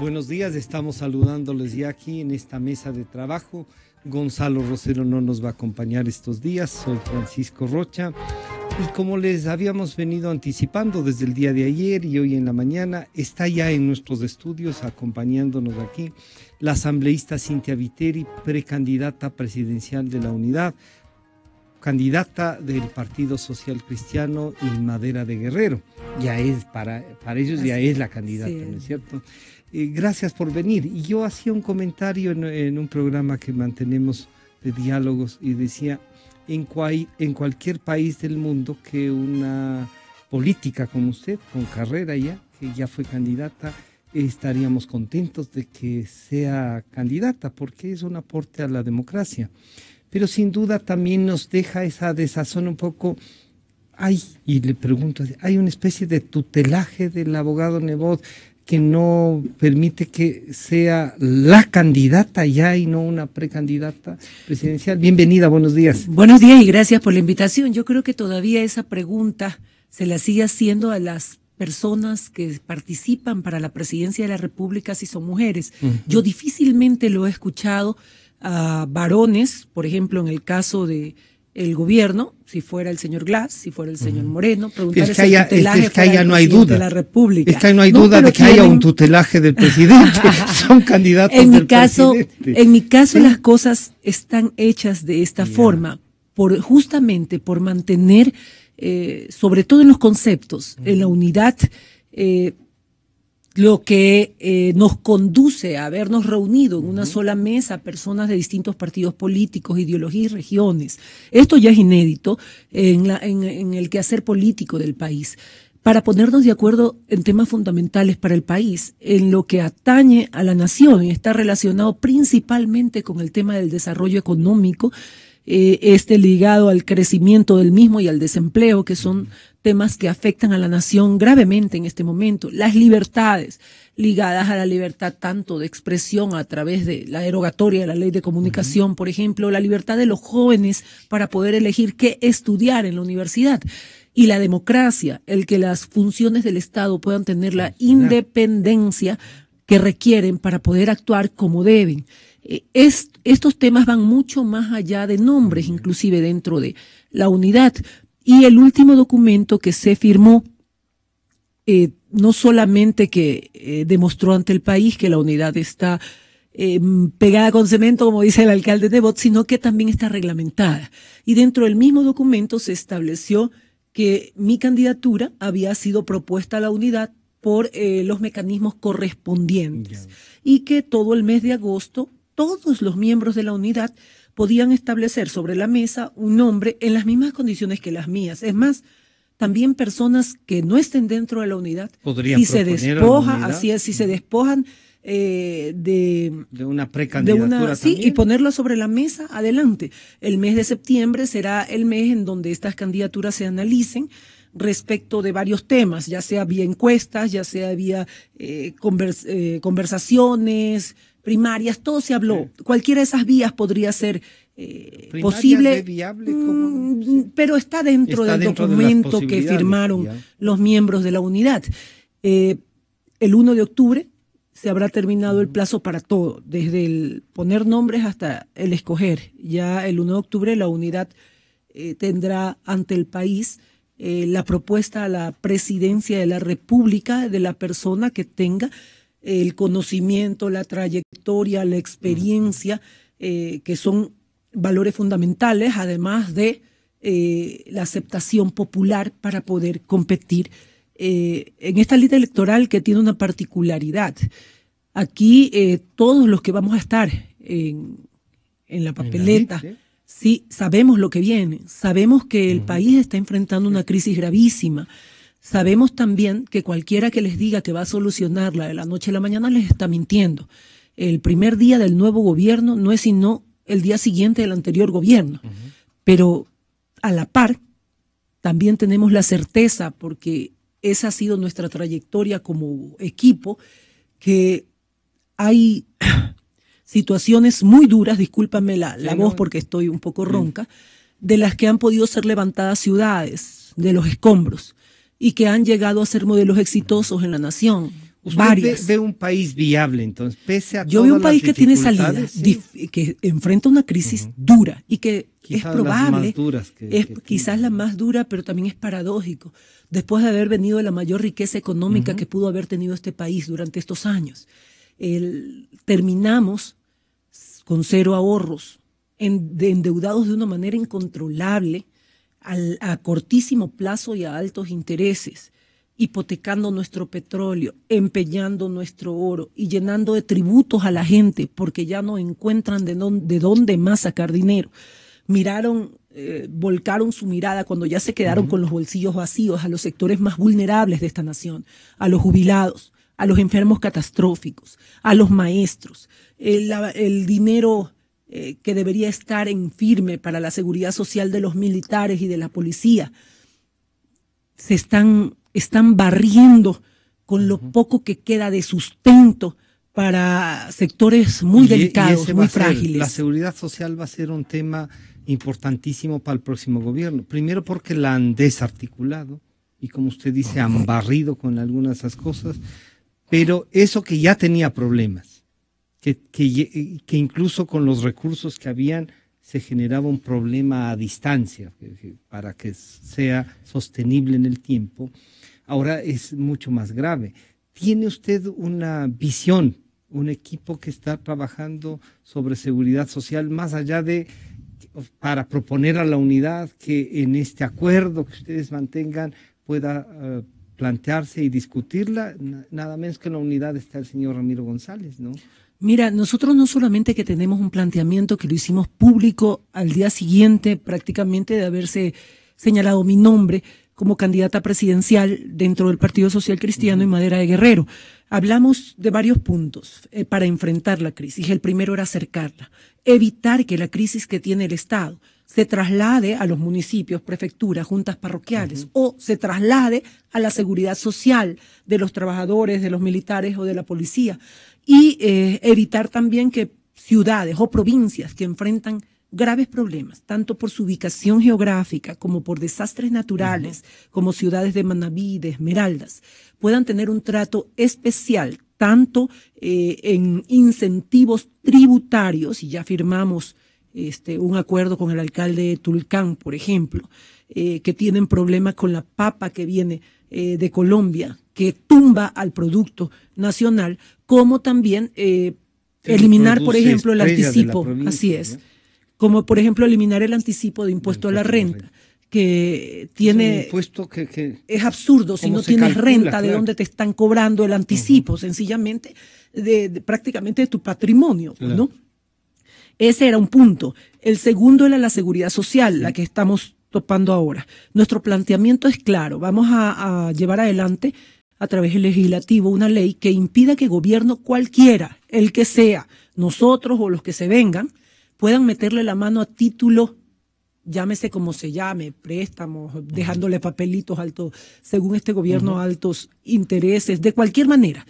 Buenos días, estamos saludándoles ya aquí en esta mesa de trabajo. Gonzalo Rosero no nos va a acompañar estos días, soy Francisco Rocha. Y como les habíamos venido anticipando desde el día de ayer y hoy en la mañana, está ya en nuestros estudios acompañándonos aquí la asambleísta Cintia Viteri, precandidata presidencial de la unidad, candidata del Partido Social Cristiano y Madera de Guerrero. Ya es, para, para ellos ya es la candidata, ¿no es cierto? gracias por venir. Y yo hacía un comentario en, un programa que mantenemos de diálogos y decía, en, en cualquier país del mundo que una política como usted, con carrera ya, que ya fue candidata, estaríamos contentos de que sea candidata, porque es un aporte a la democracia. Pero sin duda también nos deja esa desazón un poco. Hay, y le pregunto, hay una especie de tutelaje del abogado Nebot, que no permite que sea la candidata ya y no una precandidata presidencial. Bienvenida, buenos días. Buenos días y gracias por la invitación. Yo creo que todavía esa pregunta se la sigue haciendo a las personas que participan para la presidencia de la República si son mujeres. Yo difícilmente lo he escuchado a varones, por ejemplo, en el caso de el gobierno, si fuera el señor Glass, si fuera el señor Moreno, preguntar es que tutelaje no hay duda. De la República. Es que no hay duda de que haya un tutelaje del presidente. Son candidatos en mi caso, En mi caso, las cosas están hechas de esta forma, por justamente por mantener, eh, sobre todo en los conceptos, en la unidad eh, lo que eh, nos conduce a habernos reunido en una sola mesa personas de distintos partidos políticos, ideologías y regiones. Esto ya es inédito en, en el quehacer político del país para ponernos de acuerdo en temas fundamentales para el país, en lo que atañe a la nación y está relacionado principalmente con el tema del desarrollo económico eh, este ligado al crecimiento del mismo y al desempleo, que son temas que afectan a la nación gravemente en este momento. Las libertades ligadas a la libertad tanto de expresión a través de la derogatoria de la ley de comunicación, por ejemplo, la libertad de los jóvenes para poder elegir qué estudiar en la universidad y la democracia, el que las funciones del Estado puedan tener la independencia que requieren para poder actuar como deben. Eh, estos temas van mucho más allá de nombres, inclusive dentro de la unidad. Y el último documento que se firmó, eh, no solamente que eh, demostró ante el país que la unidad está em, pegada con cemento, como dice el alcalde de Bot, sino que también está reglamentada. Y dentro del mismo documento se estableció que mi candidatura había sido propuesta a la unidad por los mecanismos correspondientes y que todo el mes de agosto todos los miembros de la unidad podían establecer sobre la mesa un nombre en las mismas condiciones que las mías. Es más, también personas que no estén dentro de la unidad, si se despoja, si se despojan eh, de, una precandidatura. sí, y ponerla sobre la mesa adelante. El mes de septiembre será el mes en donde estas candidaturas se analicen respecto de varios temas, ya sea vía encuestas, ya sea vía eh, eh, conversaciones, primarias, todo se habló. Cualquiera de esas vías podría ser eh, posible, mm, pero está dentro del documento que firmaron los miembros de la unidad. Eh, el 1 de octubre se habrá terminado el plazo para todo, desde el poner nombres hasta el escoger. Ya el 1 de octubre la unidad eh, tendrá ante el país la propuesta a la presidencia de la República de la persona que tenga el conocimiento, la trayectoria, la experiencia, eh, que son valores fundamentales, además de eh, la aceptación popular para poder competir eh, en esta lista electoral que tiene una particularidad. Aquí todos los que vamos a estar en, la papeleta, sí, sabemos lo que viene, sabemos que el país está enfrentando una crisis gravísima Sabemos también que cualquiera que les diga que va a solucionarla de la noche a la mañana les está mintiendo. El primer día del nuevo gobierno no es sino el día siguiente del anterior gobierno. Pero a la par, también tenemos la certeza, porque esa ha sido nuestra trayectoria como equipo, que hay situaciones muy duras, discúlpame la, voz porque estoy un poco mm. ronca, de las que han podido ser levantadas ciudades de los escombros y que han llegado a ser modelos exitosos en la nación. Usted varias. Ve, un país viable, entonces, pese a Yo veo un país que tiene salida, que enfrenta una crisis dura y que es probable, es quizás la más dura, pero también es paradójico, después de haber venido de la mayor riqueza económica que pudo haber tenido este país durante estos años. El, terminamos con cero ahorros, endeudados de una manera incontrolable, a cortísimo plazo y a altos intereses, hipotecando nuestro petróleo, empeñando nuestro oro y llenando de tributos a la gente porque ya no encuentran de, dónde más sacar dinero. Miraron, eh, volcaron su mirada cuando ya se quedaron con los bolsillos vacíos a los sectores más vulnerables de esta nación, a los jubilados, a los enfermos catastróficos, a los maestros, el dinero eh, que debería estar en firme para la seguridad social de los militares y de la policía, se están, están barriendo con lo poco que queda de sustento para sectores muy e-, delicados, muy frágiles. la seguridad social va a ser un tema importantísimo para el próximo gobierno. Primero porque la han desarticulado y como usted dice, han barrido con algunas de esas cosas, pero eso que ya tenía problemas que, que, incluso con los recursos que habían se generaba un problema a distancia para que sea sostenible en el tiempo. Ahora es mucho más grave. ¿Tiene usted una visión, un equipo que está trabajando sobre seguridad social más allá de para proponer a la unidad que en este acuerdo que ustedes mantengan pueda eh, plantearse y discutirla? Nada menos que en la unidad está el señor Ramiro González, ¿no? Mira, nosotros no solamente que tenemos un planteamiento que lo hicimos público al día siguiente prácticamente de haberse señalado mi nombre como candidata presidencial dentro del Partido Social Cristiano en y Madera de Guerrero. Hablamos de varios puntos eh, para enfrentar la crisis. El primero era acercarla, evitar que la crisis que tiene el Estado, se traslade a los municipios, prefecturas, juntas parroquiales o se traslade a la seguridad social de los trabajadores, de los militares o de la policía y eh, evitar también que ciudades o provincias que enfrentan graves problemas, tanto por su ubicación geográfica como por desastres naturales, como ciudades de Manabí, de Esmeraldas, puedan tener un trato especial, tanto eh, en incentivos tributarios, y ya firmamos este, un acuerdo con el alcalde de Tulcán, por ejemplo, eh, que tienen problemas con la papa que viene eh, de Colombia, que tumba al producto nacional, como también eh, eliminar, por ejemplo, el anticipo, así es, como por ejemplo eliminar el anticipo de impuesto, a la renta. que tiene es que, es absurdo si no tienes renta de dónde te están cobrando el anticipo sencillamente de, prácticamente de tu patrimonio pues, no ese era un punto. El segundo era la seguridad social, la que estamos topando ahora. Nuestro planteamiento es claro, vamos a, llevar adelante a través del legislativo una ley que impida que gobierno cualquiera, el que sea, nosotros o los que se vengan, puedan meterle la mano a título, llámese como se llame, préstamos, dejándole papelitos altos, según este gobierno, altos intereses, de cualquier manera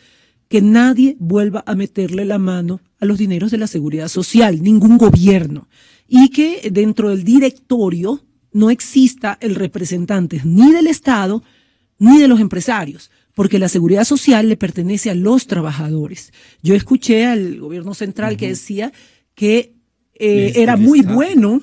que nadie vuelva a meterle la mano a los dineros de la seguridad social, ningún gobierno, y que dentro del directorio no exista el representante ni del Estado ni de los empresarios, porque la seguridad social le pertenece a los trabajadores. Yo escuché al gobierno central que decía que eh, este, era muy bueno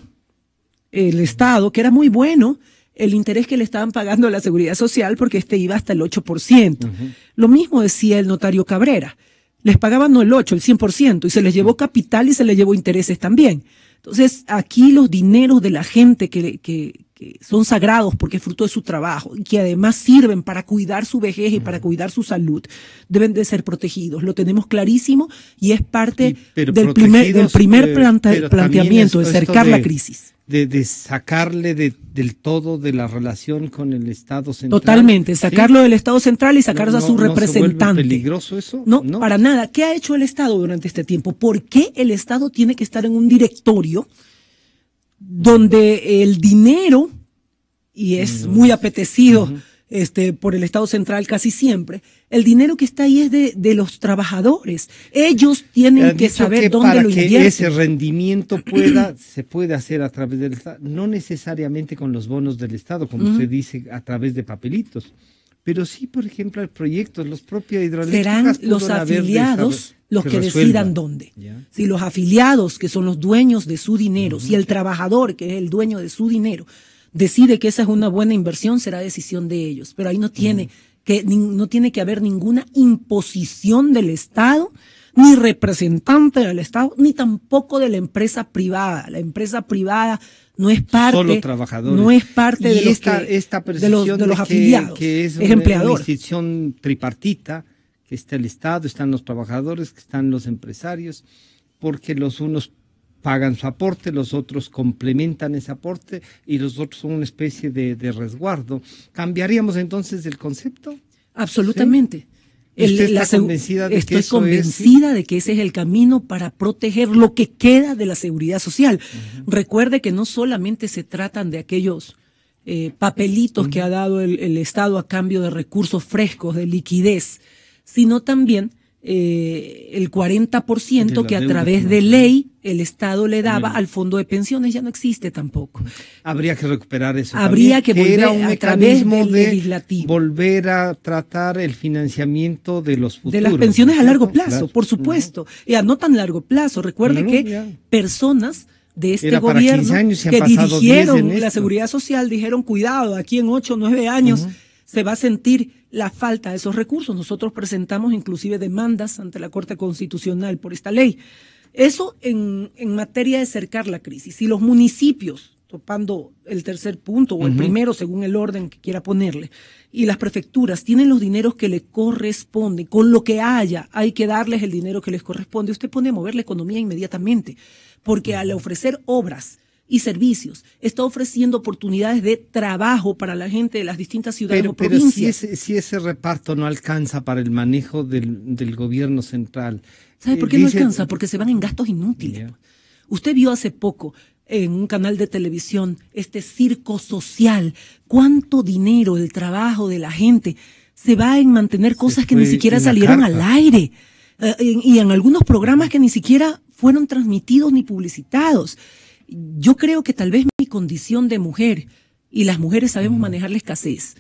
el Estado, que era muy bueno el interés que le estaban pagando a la seguridad social porque este iba hasta el 8%. Lo mismo decía el notario Cabrera. Les pagaban no el 8, el 100%, y se les llevó capital y se les llevó intereses también. Entonces, aquí los dineros de la gente que, que, son sagrados porque es fruto de su trabajo y que además sirven para cuidar su vejez y para cuidar su salud, deben de ser protegidos. Lo tenemos clarísimo y es parte del, primer, del primer eh, planteamiento de cercar la crisis. De, sacarle del todo de la relación con el Estado central. Totalmente, sacarlo del Estado central y sacar a su representante. peligroso eso? no, para nada. ¿Qué ha hecho el Estado durante este tiempo? ¿Por qué el Estado tiene que estar en un directorio? donde el dinero y es mm, muy apetecido este, por el Estado Central casi siempre, el dinero que está ahí es de, los trabajadores. Ellos tienen que saber dónde lo invierten. Que ese rendimiento pueda, se puede hacer a través del Estado, no necesariamente con los bonos del Estado, como usted dice, a través de papelitos. Pero sí, por ejemplo, el proyecto, los propios hidroeléctricos. Serán los afiliados los que, decidan dónde. Si los afiliados, que son los dueños de su dinero, si el trabajador, que es el dueño de su dinero, decide que esa es una buena inversión, será decisión de ellos. Pero ahí no tiene, que, no tiene que haber ninguna imposición del Estado, ni representante del Estado, ni tampoco de la empresa privada. La empresa privada no es parte, trabajadores. No es parte de, esta, los que, de, los, afiliados. Que, es, una institución tripartita, que está el Estado, están los trabajadores, que están los empresarios, porque los unos pagan su aporte, los otros complementan ese aporte y los otros son una especie de, resguardo. ¿Cambiaríamos entonces el concepto? Absolutamente. convencida de estoy convencida de que ese es el camino para proteger lo que queda de la seguridad social. Recuerde que no solamente se tratan de aquellos eh, papelitos que ha dado el, Estado a cambio de recursos frescos, de liquidez, sino también eh, el 40% que a través de ley el Estado le daba mm. al fondo de pensiones, ya no existe tampoco. Habría que recuperar eso. Habría que volver era un a mecanismo través de legislativo. Volver a tratar el financiamiento de los futuros. De las pensiones a largo plazo, por supuesto. Y a no tan largo plazo. Recuerde que personas de este gobierno que dirigieron la seguridad social dijeron cuidado aquí en ocho nueve años se va a sentir la falta de esos recursos. Nosotros presentamos inclusive demandas ante la Corte Constitucional por esta ley. Eso en, materia de cercar la crisis. Si los municipios, topando el tercer punto o el primero, según el orden que quiera ponerle, y las prefecturas tienen los dineros que le corresponde, con lo que haya, hay que darles el dinero que les corresponde. Usted pone a mover la economía inmediatamente, porque al ofrecer obras, y servicios, está ofreciendo oportunidades de trabajo para la gente de las distintas ciudades pero, o provincias. Pero si ese, reparto no alcanza para el manejo del, gobierno central. ¿Sabe eh, por qué no alcanza? Porque se van en gastos inútiles. Pues. Usted vio hace poco en un canal de televisión este circo social, cuánto dinero, el trabajo de la gente se va en mantener cosas que ni siquiera salieron al aire eh, y en algunos programas que ni siquiera fueron transmitidos ni publicitados yo creo que tal vez mi condición de mujer, y las mujeres sabemos manejar la escasez,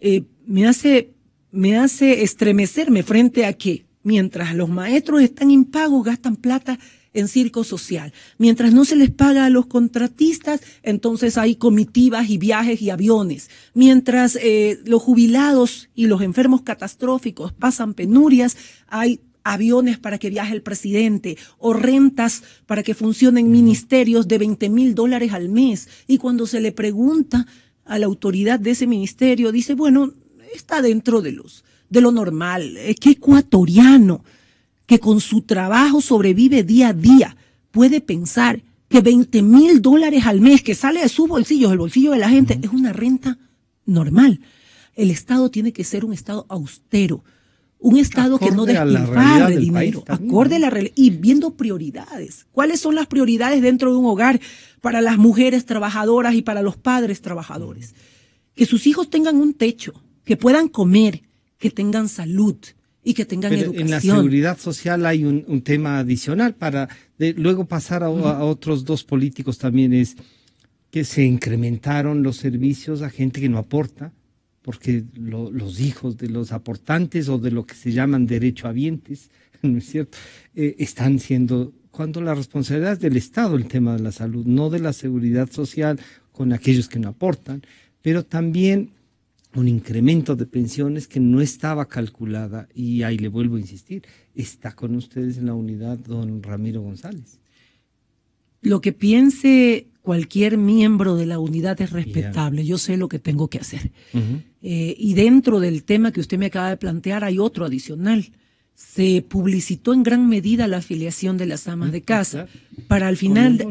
eh, me, hace, me hace estremecerme frente a que mientras los maestros están impagos, gastan plata en circo social. Mientras no se les paga a los contratistas, entonces hay comitivas y viajes y aviones. Mientras eh, los jubilados y los enfermos catastróficos pasan penurias, hay aviones para que viaje el presidente o rentas para que funcionen ministerios de 20 mil dólares al mes. Y cuando se le pregunta a la autoridad de ese ministerio, dice, bueno, está dentro de, los, de lo normal. Es que ecuatoriano que con su trabajo sobrevive día a día puede pensar que 20 mil dólares al mes que sale de sus bolsillos, el bolsillo de la gente, es una renta normal. El Estado tiene que ser un Estado austero, un Estado que no el dinero, acorde a la realidad y viendo prioridades. ¿Cuáles son las prioridades dentro de un hogar para las mujeres trabajadoras y para los padres trabajadores? Que sus hijos tengan un techo, que puedan comer, que tengan salud y que tengan educación. En la seguridad social hay un, tema adicional para luego pasar a otros dos políticos también es que se incrementaron los servicios a gente que no aporta porque los hijos de los aportantes o de lo que se llaman derechohabientes, ¿no es cierto?, eh, están siendo, cuando la responsabilidad es del Estado el tema de la salud, no de la seguridad social con aquellos que no aportan, pero también un incremento de pensiones que no estaba calculada y ahí le vuelvo a insistir, está con ustedes en la unidad don Ramiro González. Lo que piense cualquier miembro de la unidad es respetable. Yo sé lo que tengo que hacer. Eh, y dentro del tema que usted me acaba de plantear hay otro adicional. Se publicitó en gran medida la afiliación de las amas mm, de casa para al final,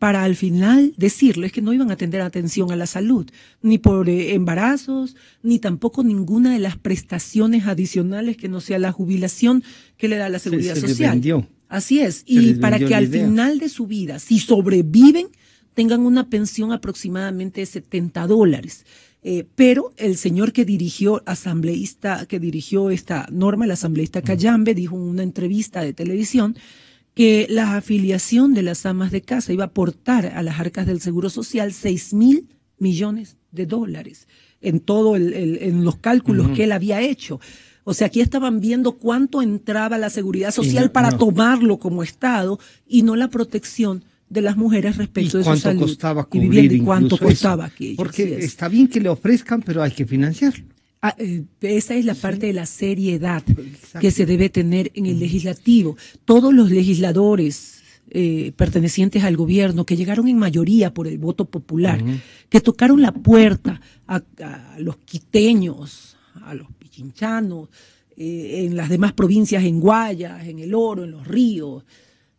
para, al final decirles que no iban a atender atención a la salud, ni por eh, embarazos, ni tampoco ninguna de las prestaciones adicionales que no sea la jubilación que le da la seguridad social. Así es, y para que al final de su vida, si sobreviven, tengan una pensión aproximadamente de 70 dólares. Eh, pero el señor que dirigió asambleísta, que dirigió esta norma, el asambleísta mm. Cayambe, dijo en una entrevista de televisión que la afiliación de las amas de casa iba a aportar a las arcas del Seguro Social 6 mil millones de dólares en todo en los cálculos que él había hecho. O sea, aquí estaban viendo cuánto entraba la seguridad social para tomarlo como Estado y no la protección de las mujeres respecto de su salud costaba y cuánto costaba Porque está bien que le ofrezcan, pero hay que financiarlo. Ah, eh, esa es la parte de la seriedad que se debe tener en el legislativo. Todos los legisladores eh, pertenecientes al gobierno que llegaron en mayoría por el voto popular, que tocaron la puerta a, los quiteños, a los pichinchanos, eh, en las demás provincias, en Guayas, en El Oro, en Los Ríos,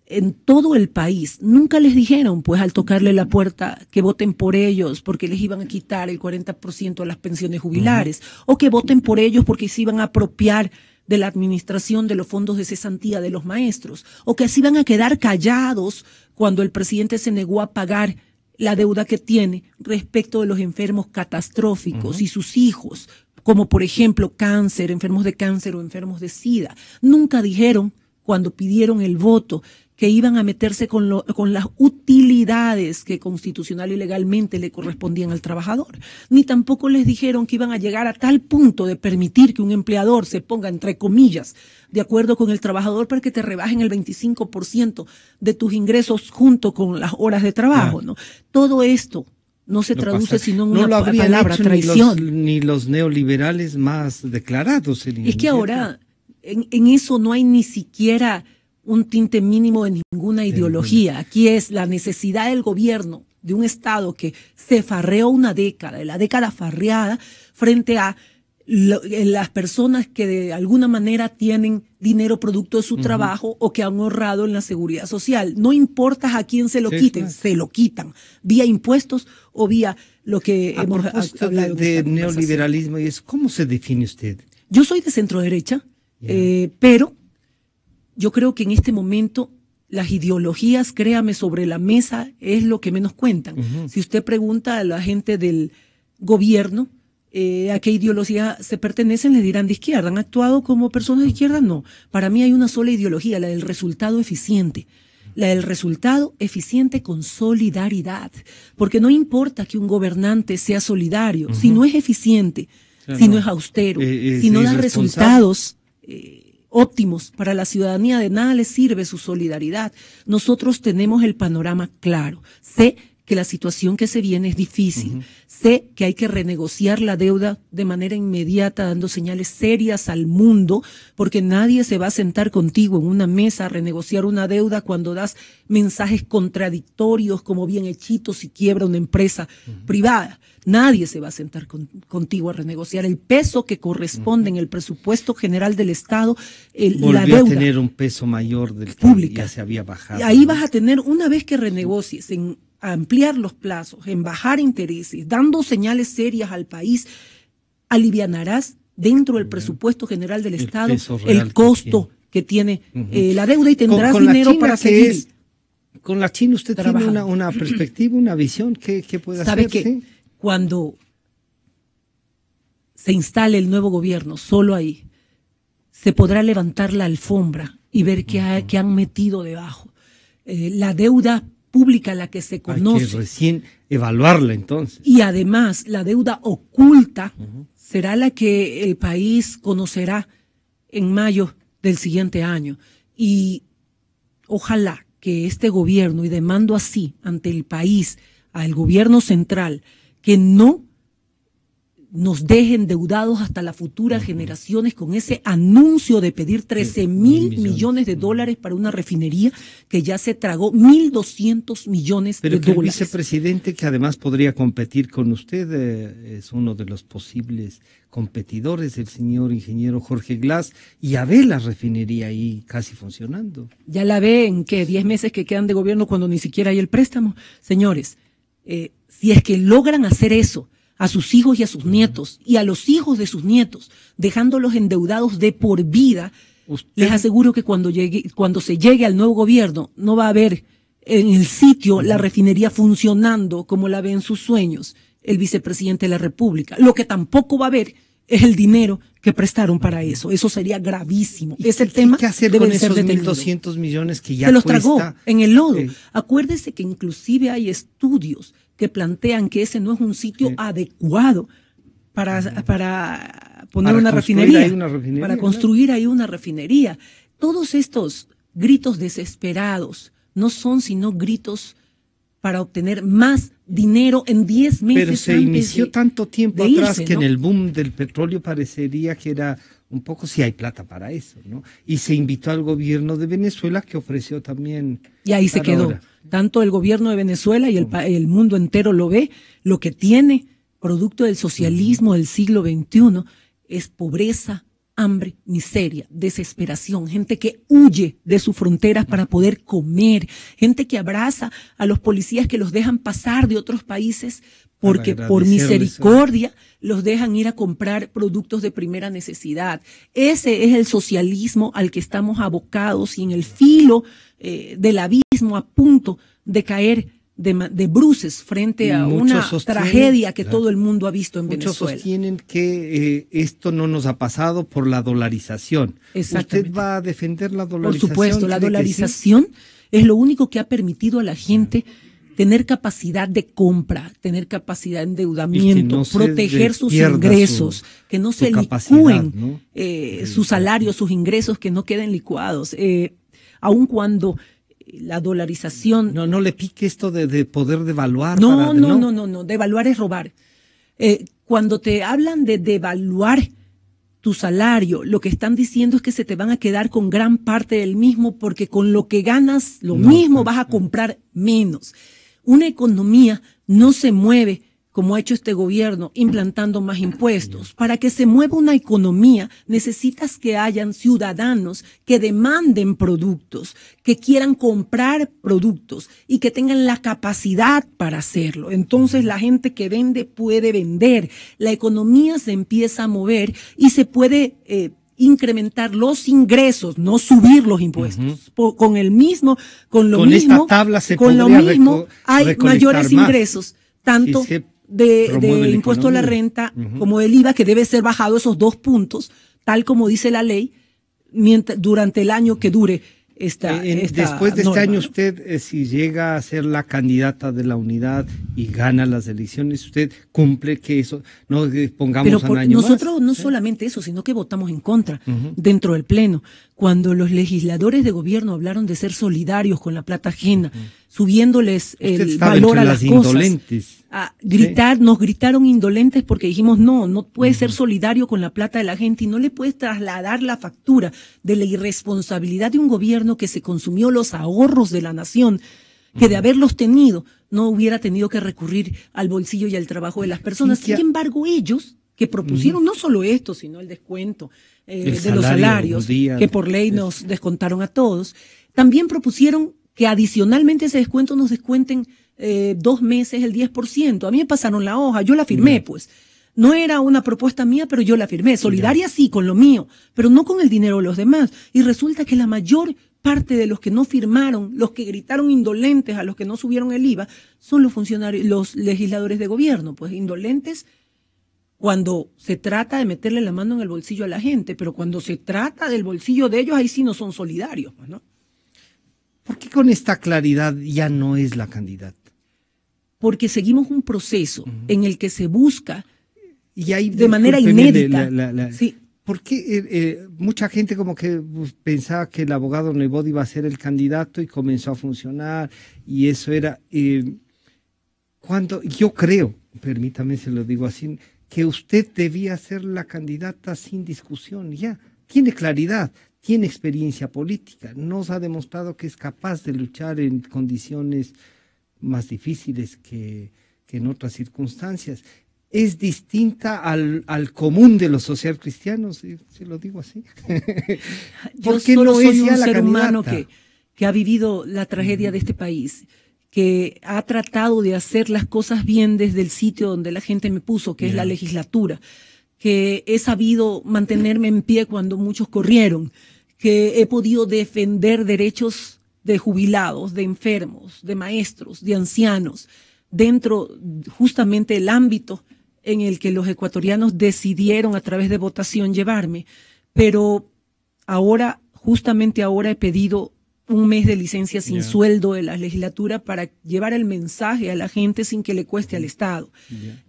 en todo el país. Nunca les dijeron, pues al tocarle la puerta, que voten por ellos porque les iban a quitar el 40% a las pensiones jubilares o que voten por ellos porque se iban a apropiar de la administración de los fondos de cesantía de los maestros o que se iban a quedar callados cuando el presidente se negó a pagar la deuda que tiene respecto de los enfermos catastróficos y sus hijos, como por ejemplo cáncer, enfermos de cáncer o enfermos de sida. Nunca dijeron cuando pidieron el voto que iban a meterse con, lo, con las utilidades que constitucional y legalmente le correspondían al trabajador, ni tampoco les dijeron que iban a llegar a tal punto de permitir que un empleador se ponga, entre comillas, de acuerdo con el trabajador para que te rebajen el 25% de tus ingresos junto con las horas de trabajo, ¿no? Todo esto no se traduce sino en no una palabra traición. Ni los, neoliberales más declarados. En es que ahora en, eso no hay ni siquiera un tinte mínimo de ninguna ideología. Aquí es la necesidad del gobierno de un Estado que se farreó una década, la década farreada, frente a eh, las personas que de alguna manera tienen dinero producto de su trabajo o que han ahorrado en la seguridad social. No importa a quién se lo quiten, se lo quitan, vía impuestos o vía lo que hemos hablado. De, neoliberalismo, y es, ¿cómo se define usted? Yo soy de centro derecha, eh, pero yo creo que en este momento las ideologías, créame, sobre la mesa es lo que menos cuentan. Si usted pregunta a la gente del gobierno eh, a qué ideología se pertenecen, le dirán de izquierda. ¿Han actuado como personas de izquierda? No. Para mí hay una sola ideología, la del resultado eficiente. La del resultado eficiente con solidaridad. Porque no importa que un gobernante sea solidario, si no es eficiente, si no es austero, si no da resultados óptimos para la ciudadanía, de nada les sirve su solidaridad. Nosotros tenemos el panorama claro que la situación que se viene es difícil. Sé que hay que renegociar la deuda de manera inmediata, dando señales serias al mundo, porque nadie se va a sentar contigo en una mesa a renegociar una deuda cuando das mensajes contradictorios, como bien hechitos si quiebra una empresa privada. Nadie se va a sentar contigo a renegociar el peso que corresponde en el presupuesto general del Estado, el, la deuda. a tener un peso mayor del público ya se había bajado. Ahí vas a tener, una vez que renegocies en ampliar los plazos, en bajar intereses, dando señales serias al país, alivianarás dentro del presupuesto general del Estado el costo que tiene, eh, la deuda y tendrás dinero para seguir. con la China usted trabaja tiene una, perspectiva, una visión que, puede ¿Sabe hacer. Cuando se instale el nuevo gobierno, solo ahí, se podrá levantar la alfombra y ver qué, han metido debajo. Eh, la deuda pública la que se conoce. Hay que recién evaluarla entonces. Y además, la deuda oculta será la que el país conocerá en mayo del siguiente año. Y ojalá que este gobierno, y demando así ante el país, al gobierno central, que no nos deje endeudados hasta las futuras generaciones con ese anuncio de pedir 13 mil millones de dólares para una refinería que ya se tragó 1.200 millones Pero de dólares. Pero El vicepresidente que además podría competir con usted eh, es uno de los posibles competidores, el señor ingeniero Jorge Glass, y ya ve la refinería ahí casi funcionando. Ya la ve en que 10 meses que quedan de gobierno cuando ni siquiera hay el préstamo. Señores, eh, si es que logran hacer eso, a sus hijos y a sus nietos y a los hijos de sus nietos, dejándolos endeudados de por vida, les aseguro que cuando llegue, cuando se llegue al nuevo gobierno, no va a haber en el sitio la refinería funcionando como la ve en sus sueños el vicepresidente de la República. Lo que tampoco va a haber es el dinero que prestaron para eso. Eso sería gravísimo. el tema ¿Qué hacer con esos 1.200 millones que ya se los tragó en el lodo. Acuérdese que inclusive hay estudios que plantean que ese no es un sitio adecuado para, para poner una, refinería, para construir ahí una refinería. Todos estos gritos desesperados no son sino gritos para obtener más dinero en 10 meses. Pero se inició tanto tiempo atrás que en el boom del petróleo parecería que era un poco si hay plata para eso, ¿no? Y se invitó al gobierno de Venezuela que ofreció también. Y ahí se quedó. Tanto el gobierno de Venezuela y el, el mundo entero lo ve, lo que tiene, producto del socialismo del siglo XXI, es pobreza, hambre, miseria, desesperación, gente que huye de sus fronteras para poder comer, gente que abraza a los policías que los dejan pasar de otros países porque por misericordia los dejan ir a comprar productos de primera necesidad. Ese es el socialismo al que estamos abocados y en el filo eh, del abismo a punto de caer de, bruces frente a una tragedia que todo el mundo ha visto en Venezuela. Muchos sostienen que eh, esto no nos ha pasado por la dolarización. ¿Usted va a defender la dolarización? Por supuesto, la dolarización es lo único que ha permitido a la gente tener capacidad de compra, tener capacidad de endeudamiento, proteger sus ingresos, que no se licúen eh, sus salarios, sus ingresos, que no queden licuados. Eh, aun cuando la dolarización. No, no le pique esto de, poder devaluar. No, no, no, no, no, devaluar es robar. Eh, cuando te hablan de devaluar tu salario, lo que están diciendo es que se te van a quedar con gran parte del mismo porque con lo que ganas lo mismo pues, vas a comprar menos. Una economía no se mueve como ha hecho este gobierno, implantando más impuestos. Para que se mueva una economía, necesitas que hayan ciudadanos que demanden productos, que quieran comprar productos y que tengan la capacidad para hacerlo. Entonces la gente que vende puede vender, la economía se empieza a mover y se puede... Eh, incrementar los ingresos, no subir los impuestos. con el mismo, con lo mismo, con lo mismo hay mayores ingresos, tanto de, impuesto a la renta como el IVA, que debe ser bajado esos dos puntos, tal como dice la ley, mientras, durante el año que dure. Esta, después de este año, usted, eh, si llega a ser la candidata de la unidad y gana las elecciones, usted cumple que eso, no pongamos un año Nosotros no solamente eso, sino que votamos en contra dentro del Pleno. Cuando los legisladores de gobierno hablaron de ser solidarios con la plata ajena, subiéndoles el valor a las, cosas. A ah, gritar, nos gritaron indolentes porque dijimos, no, no puede ser solidario con la plata de la gente y no le puedes trasladar la factura de la irresponsabilidad de un gobierno que se consumió los ahorros de la nación, que de haberlos tenido no hubiera tenido que recurrir al bolsillo y al trabajo de las personas. Sin embargo, ellos que propusieron no solo esto, sino el descuento eh, de los salarios, que por ley nos descontaron a todos, también propusieron que adicionalmente ese descuento nos descuenten eh, dos meses el 10%. A mí me pasaron la hoja, yo la firmé, pues. No era una propuesta mía, pero yo la firmé. Solidaria sí, con lo mío, pero no con el dinero de los demás. Y resulta que la mayor parte de los que no firmaron, los que gritaron indolentes a los que no subieron el IVA, son los funcionarios, los legisladores de gobierno, pues indolentes cuando se trata de meterle la mano en el bolsillo a la gente, pero cuando se trata del bolsillo de ellos, ahí sí no son solidarios, pues, ¿no? ¿Por qué con esta claridad ya no es la candidata? Porque seguimos un proceso en el que se busca y de manera inédita. sí. Porque eh, eh, mucha gente como que pues, pensaba que el abogado Nebot iba a ser el candidato y comenzó a funcionar y eso era... Eh, cuando yo creo, permítame se lo digo así, que usted debía ser la candidata sin discusión, ya, tiene claridad, tiene experiencia política, nos ha demostrado que es capaz de luchar en condiciones más difíciles que, en otras circunstancias. Es distinta al, común de los socialcristianos, cristianos, eh, Se lo digo así. Porque no soy es un ser humano que, ha vivido la tragedia de este país que ha tratado de hacer las cosas bien desde el sitio donde la gente me puso, que es la legislatura que he sabido mantenerme en pie cuando muchos corrieron, que he podido defender derechos de jubilados, de enfermos, de maestros, de ancianos, dentro justamente del ámbito en el que los ecuatorianos decidieron a través de votación llevarme. Pero ahora, justamente ahora he pedido un mes de licencia sin sueldo de la legislatura para llevar el mensaje a la gente sin que le cueste al Estado.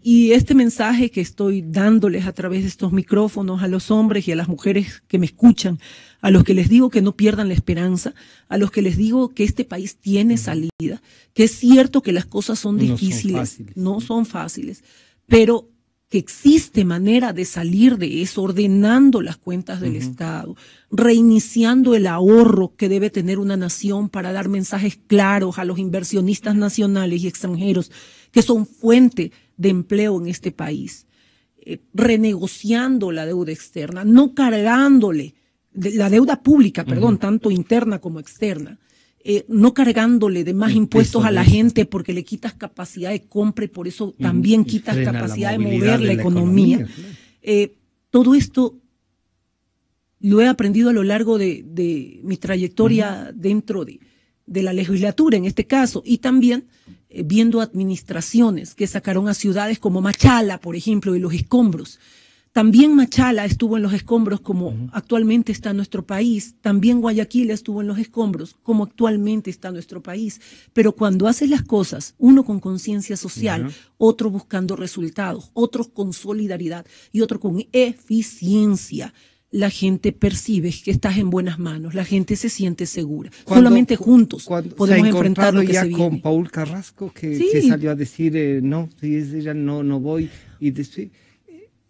Y este mensaje que estoy dándoles a través de estos micrófonos a los hombres y a las mujeres que me escuchan, a los que les digo que no pierdan la esperanza, a los que les digo que este país tiene salida, que es cierto que las cosas son difíciles, no son fáciles pero que existe manera de salir de eso, ordenando las cuentas del Estado, reiniciando el ahorro que debe tener una nación para dar mensajes claros a los inversionistas nacionales y extranjeros que son fuente de empleo en este país, eh, renegociando la deuda externa, no cargándole la deuda pública, perdón, tanto interna como externa eh, no cargándole de más impuestos a la gente porque le quitas capacidad de compra y por eso también quitas capacidad de mover la, economía. Eh, todo esto lo he aprendido a lo largo de, mi trayectoria dentro de, la legislatura, en este caso, y también eh, viendo administraciones que sacaron a ciudades como Machala, por ejemplo, de los escombros también Machala estuvo en los escombros como actualmente está nuestro país. También Guayaquil estuvo en los escombros como actualmente está nuestro país. Pero cuando haces las cosas, uno con conciencia social, otro buscando resultados, otro con solidaridad y otro con eficiencia, la gente percibe que estás en buenas manos, la gente se siente segura. Solamente juntos podemos enfrentar lo que se con Paul Carrasco que, salió a decir eh, no, no no voy y después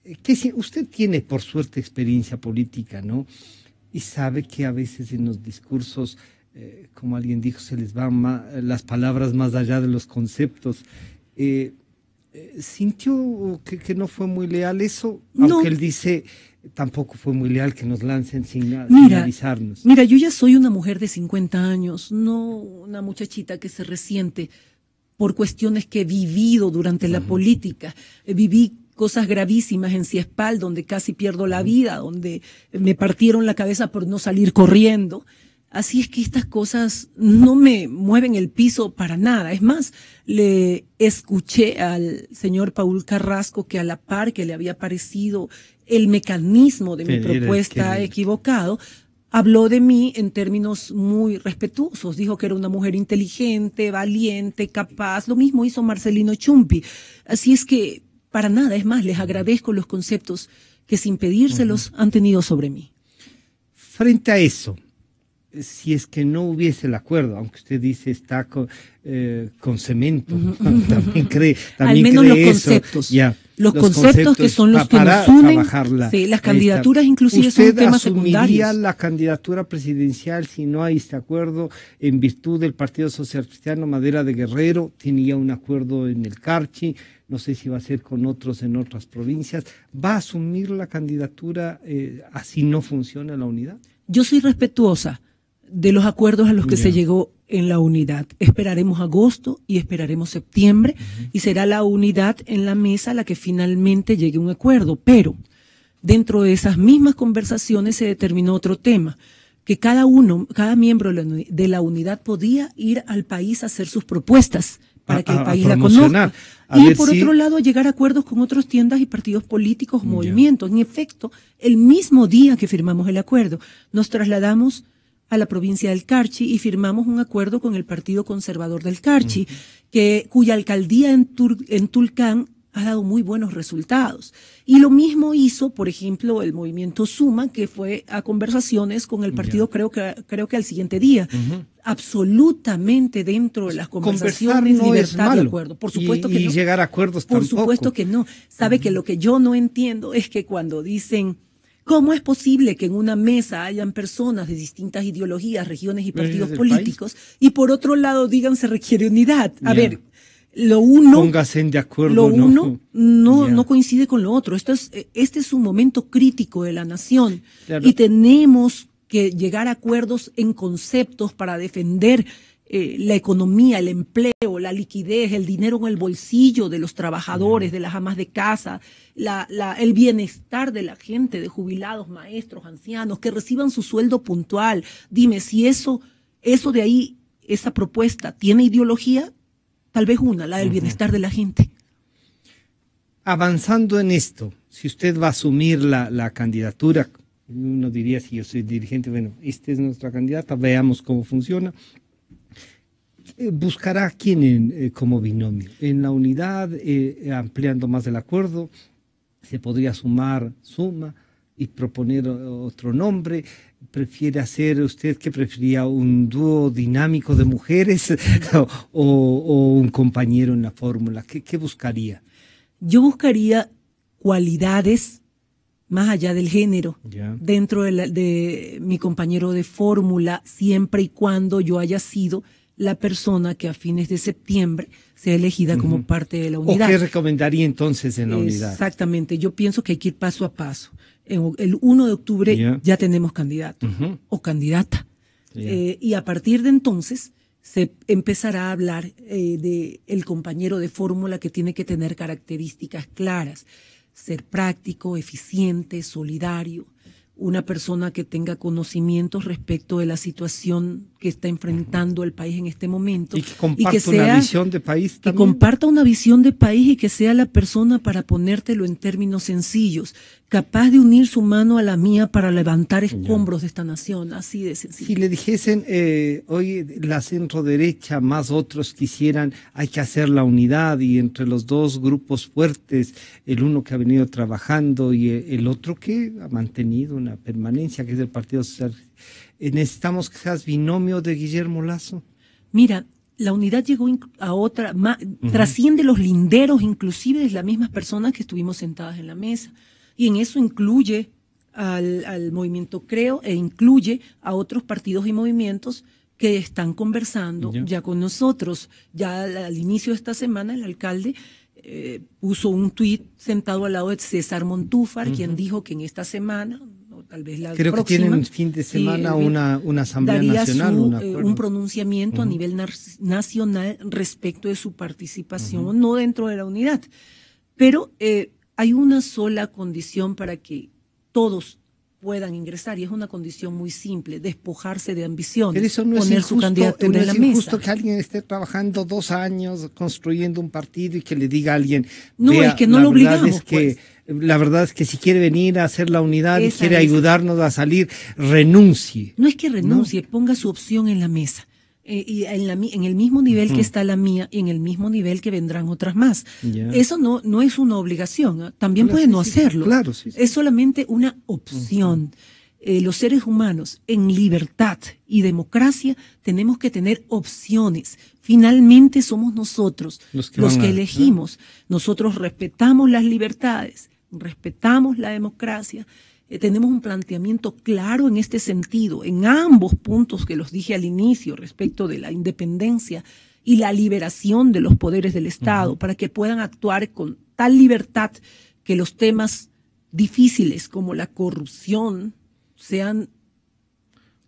eh, usted tiene por suerte experiencia política, ¿no? Y sabe que a veces en los discursos, eh, como alguien dijo, se les van las palabras más allá de los conceptos. Eh, ¿Sintió que, no fue muy leal eso? Aunque él dice, tampoco fue muy leal que nos lancen sin, mira, avisarnos. Mira, yo ya soy una mujer de 50 años, no una muchachita que se resiente por cuestiones que he vivido durante la política. Viví cosas gravísimas en Ciespal, donde casi pierdo la vida, donde me partieron la cabeza por no salir corriendo. Así es que estas cosas no me mueven el piso para nada. Es más, le escuché al señor Paul Carrasco que a la par que le había parecido el mecanismo de mi propuesta equivocado, habló de mí en términos muy respetuosos. Dijo que era una mujer inteligente, valiente, capaz. Lo mismo hizo Marcelino Chumpi. Así es que para nada. Es más, les agradezco los conceptos que sin pedírselos han tenido sobre mí. Frente a eso, si es que no hubiese el acuerdo, aunque usted dice está eh, con, cemento, también cree, también Al menos los eso. conceptos los, conceptos, que son los que nos unen. Sí, las candidaturas inclusive son temas secundarios. la candidatura presidencial si no hay este acuerdo en virtud del Partido Social Cristiano Madera de Guerrero? Tenía un acuerdo en el Carchi, no sé si va a ser con otros en otras provincias. ¿Va a asumir la candidatura eh, así no funciona la unidad? Yo soy respetuosa de los acuerdos a los que se llegó en la unidad. Esperaremos agosto y esperaremos septiembre y será la unidad en la mesa la que finalmente llegue a un acuerdo. Pero dentro de esas mismas conversaciones se determinó otro tema, que cada uno, cada miembro de la unidad podía ir al país a hacer sus propuestas para que el país la conozca. y por otro lado, llegar a acuerdos con otras tiendas y partidos políticos, movimientos. En efecto, el mismo día que firmamos el acuerdo, nos trasladamos a la provincia del Carchi y firmamos un acuerdo con el Partido Conservador del Carchi, que, cuya alcaldía en, Tulcán ha dado muy buenos resultados. Y lo mismo hizo, por ejemplo, el movimiento Suma, que fue a conversaciones con el partido, creo que creo que al siguiente día. Absolutamente dentro de las pues, conversaciones, libertad de acuerdo. Por supuesto que no. llegar a acuerdos Por supuesto que no. Sabe que lo que yo no entiendo es que cuando dicen ¿Cómo es posible que en una mesa hayan personas de distintas ideologías, regiones y partidos políticos y por otro lado digan se requiere unidad? A ver, lo uno uno no, no, coincide con lo otro. Esto es, eh, este es un momento crítico de la nación y tenemos que llegar a acuerdos en conceptos para defender eh, la economía, el empleo, la liquidez, el dinero en el bolsillo de los trabajadores, de las amas de casa, el bienestar de la gente, de jubilados, maestros, ancianos, que reciban su sueldo puntual. Dime si eso, eso de ahí, esa propuesta, tiene ideología, tal vez una, la del bienestar de la gente. Avanzando en esto, si usted va a asumir la, la candidatura uno diría si yo soy dirigente, bueno, esta es nuestra candidata, veamos cómo funciona, eh, buscará quién eh, eh, como binomio. En la unidad, ampliando más el acuerdo, se podría sumar, suma y proponer otro nombre. ¿Prefiere hacer usted que prefería un dúo dinámico de mujeres o, un compañero en la fórmula? ¿Qué, buscaría? Yo buscaría cualidades más allá del género dentro de mi compañero de fórmula, siempre y cuando yo haya sido la persona que a fines de septiembre sea elegida como parte de la unidad. ¿O qué recomendaría entonces en la unidad? Exactamente, yo pienso que hay que ir paso a paso. El 1 de octubre ya tenemos candidato o candidata. Eh, y a partir de entonces se empezará a hablar del eh, de compañero de fórmula que tiene que tener características claras, ser práctico, eficiente, solidario, una persona que tenga conocimientos respecto de la situación que está enfrentando el país en este momento. Y que comparta una visión de país también. Que comparta una visión de país y que sea la persona para ponértelo en términos sencillos, capaz de unir su mano a la mía para levantar escombros de esta nación, así de sencillo. Si le dijesen, eh, hoy la centro derecha más otros quisieran, hay que hacer la unidad y entre los dos grupos fuertes, el uno que ha venido trabajando y eh, el otro que ha mantenido una permanencia, que es el Partido Social, eh, necesitamos seas binomio de Guillermo Lazo. Mira, la unidad llegó a otra, trasciende los linderos, inclusive de las mismas personas que estuvimos sentadas en la mesa y en eso incluye al, movimiento Creo e incluye a otros partidos y movimientos que están conversando ya con nosotros. Ya al, inicio de esta semana el alcalde eh, puso un tuit sentado al lado de César Montúfar, quien dijo que en esta semana, o tal vez la Creo próxima, que tienen fin de semana eh, una, asamblea daría nacional. un eh, pronunciamiento a nivel nacional respecto de su participación, no dentro de la unidad. Pero hay una sola condición para que todos puedan ingresar y es una condición muy simple, despojarse de ambiciones, poner su eh, candidatura en la mesa. Es injusto que alguien esté trabajando dos años construyendo un partido y que le diga a alguien. No, es que no lo obligamos. Es que, pues". La verdad es que si quiere venir a hacer la unidad y quiere ayudarnos a salir, renuncie. No es que renuncie, ponga su opción en la mesa. Eh, y en, la, en, el mismo nivel que está la mía y en el mismo nivel que vendrán otras más. Eso no, no es una obligación, ¿ah? también pueden puede no hacerlo. es solamente una opción. Eh, los seres humanos en libertad y democracia tenemos que tener opciones. Finalmente somos nosotros los que, elegimos. Nosotros respetamos las libertades, respetamos la democracia, eh, tenemos un planteamiento claro en este sentido, en ambos puntos que los dije al inicio respecto de la independencia y la liberación de los poderes del Estado para que puedan actuar con tal libertad que los temas difíciles como la corrupción sean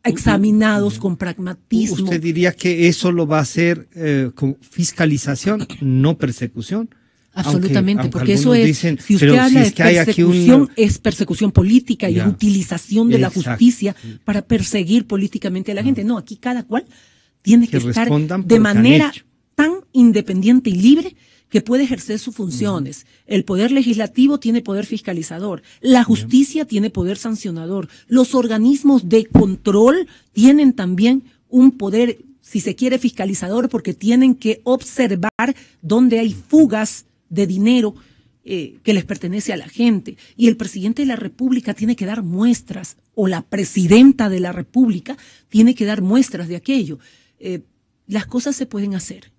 examinados con pragmatismo. ¿Usted diría que eso lo va a hacer eh, con fiscalización, no persecución? Absolutamente, porque eso es, si usted habla de persecución, es persecución política y utilización de la justicia para perseguir políticamente a la ah. gente. No, aquí cada cual tiene que, estar de manera tan independiente y libre que puede ejercer sus funciones. El poder legislativo tiene poder fiscalizador, la justicia tiene poder sancionador, los organismos de control tienen también un poder, si se quiere, fiscalizador, porque tienen que observar dónde hay fugas de dinero eh, que les pertenece a la gente. Y el presidente de la República tiene que dar muestras, o la presidenta de la República tiene que dar muestras de aquello. Eh, las cosas se pueden hacer.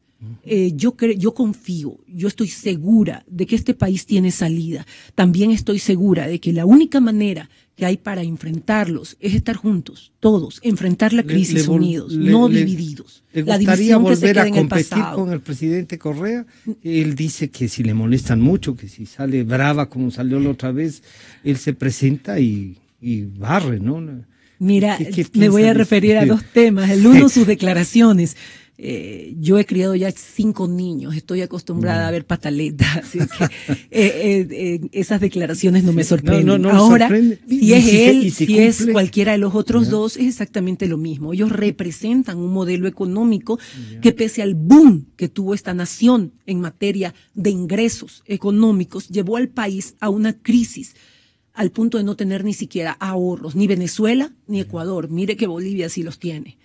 Eh, yo, yo confío, yo estoy segura de que este país tiene salida. También estoy segura de que la única manera que hay para enfrentarlos es estar juntos, todos, enfrentar la crisis unidos, no divididos. le gustaría volver a competir con el presidente Correa? Él dice que si le molestan mucho, que si sale brava como salió la otra vez, él se presenta y, barre, ¿no? Mira, me voy a referir a dos temas. El uno, sus declaraciones eh, yo he criado ya cinco niños, estoy acostumbrada mm. a ver pataletas, así que eh, eh, esas declaraciones no me sorprenden. Ahora, si es él, si, es cualquiera de los otros dos, es exactamente lo mismo. Ellos representan un modelo económico que pese al boom que tuvo esta nación en materia de ingresos económicos, llevó al país a una crisis al punto de no tener ni siquiera ahorros, ni Venezuela ni Ecuador. Mire que Bolivia sí los tiene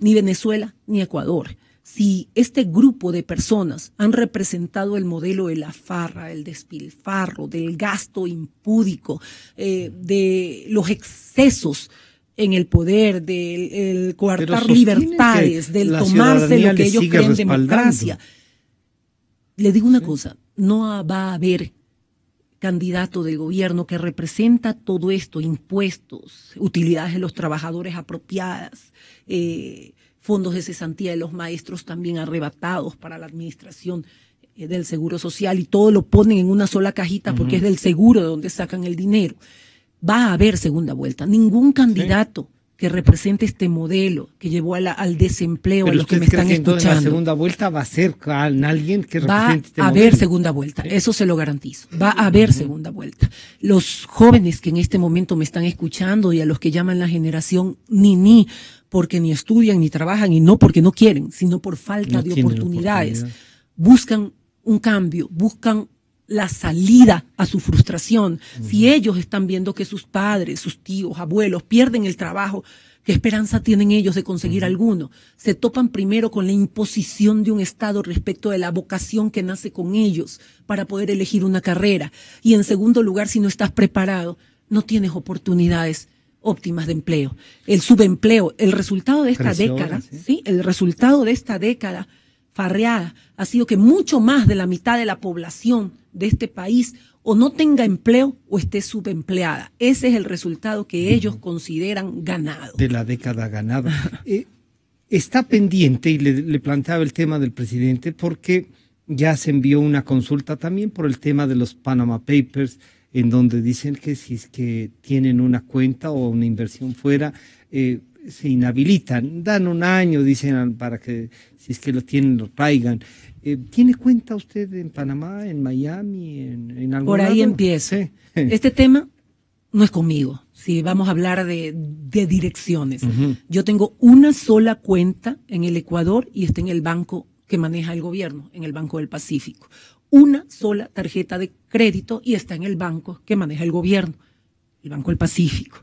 ni Venezuela, ni Ecuador. Si este grupo de personas han representado el modelo de la farra, el despilfarro, del gasto impúdico, eh, de los excesos, en el poder, del coartar libertades, del tomarse lo que ellos creen democracia. Le digo una cosa, no va a haber candidato del gobierno que representa todo esto, impuestos, utilidades de los trabajadores apropiadas, eh, fondos de cesantía de los maestros también arrebatados para la administración eh, del Seguro Social y todo lo ponen en una sola cajita porque es del seguro de donde sacan el dinero. Va a haber segunda vuelta. Ningún candidato que represente este modelo que llevó a la, al desempleo a los que me están que escuchando. En la segunda vuelta va a ser alguien que represente va este a haber segunda vuelta, eso se lo garantizo. Va a haber segunda vuelta. Los jóvenes que en este momento me están escuchando y a los que llaman la generación ni ni porque ni estudian ni trabajan y no porque no quieren, sino por falta de oportunidades, buscan un cambio, buscan la salida a su frustración. Si ellos están viendo que sus padres, sus tíos, abuelos pierden el trabajo, ¿qué esperanza tienen ellos de conseguir alguno? Se topan primero con la imposición de un Estado respecto de la vocación que nace con ellos para poder elegir una carrera. Y en segundo lugar, si no estás preparado, no tienes oportunidades óptimas de empleo. El subempleo, el resultado de esta década, ¿sí? El resultado de esta década ha sido que mucho más de la mitad de la población de este país o no tenga empleo o esté subempleada. Ese es el resultado que ellos consideran ganado. De la década ganada. Eh, está pendiente, y le, planteaba el tema del presidente, porque ya se envió una consulta también por el tema de los Panama Papers, en donde dicen que si es que tienen una cuenta o una inversión fuera, eh, se inhabilitan, dan un año, dicen, para que si es que lo tienen, lo traigan. Eh, ¿Tiene cuenta usted en Panamá, en Miami, en, en algún Por ahí Este tema no es conmigo, si vamos a hablar de, direcciones. Yo tengo una sola cuenta en el Ecuador y está en el banco que maneja el gobierno, en el Banco del Pacífico. Una sola tarjeta de crédito y está en el banco que maneja el gobierno, el Banco del Pacífico.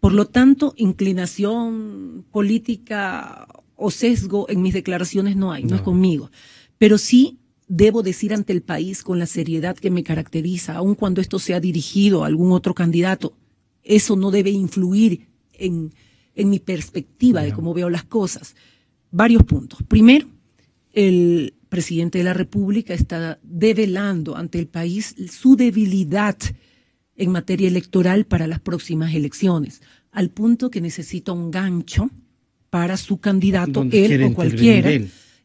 Por lo tanto, inclinación política o sesgo en mis declaraciones no hay, no, es conmigo. Pero sí debo decir ante el país con la seriedad que me caracteriza, aun cuando esto sea dirigido a algún otro candidato, eso no debe influir en, mi perspectiva de cómo veo las cosas. Varios puntos. Primero, el presidente de la República está develando ante el país su debilidad en materia electoral para las próximas elecciones, al punto que necesita un gancho para su candidato, él o cualquiera,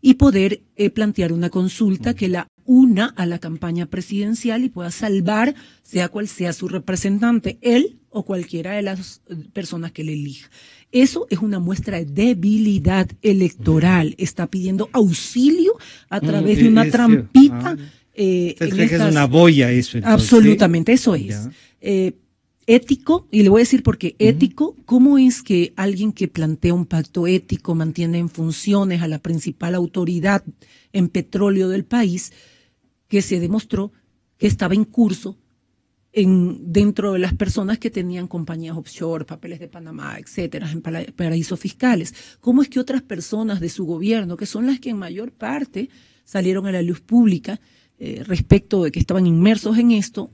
y poder eh, plantear una consulta mm. que la una a la campaña presidencial y pueda salvar, sea cual sea su representante, él o cualquiera de las eh, personas que le elija. Eso es una muestra de debilidad electoral. Mm. Está pidiendo auxilio a mm, través de e- una trampita eh, es una boya eso. absolutamente, eso es. Eh, ético, y le voy a decir porque ético, ¿cómo es que alguien que plantea un pacto ético mantiene en funciones a la principal autoridad en petróleo del país, que se demostró que estaba en curso en, dentro de las personas que tenían compañías offshore, papeles de Panamá, etcétera, en paraísos fiscales. ¿Cómo es que otras personas de su gobierno, que son las que en mayor parte salieron a la luz pública, eh, respecto de que estaban inmersos en esto,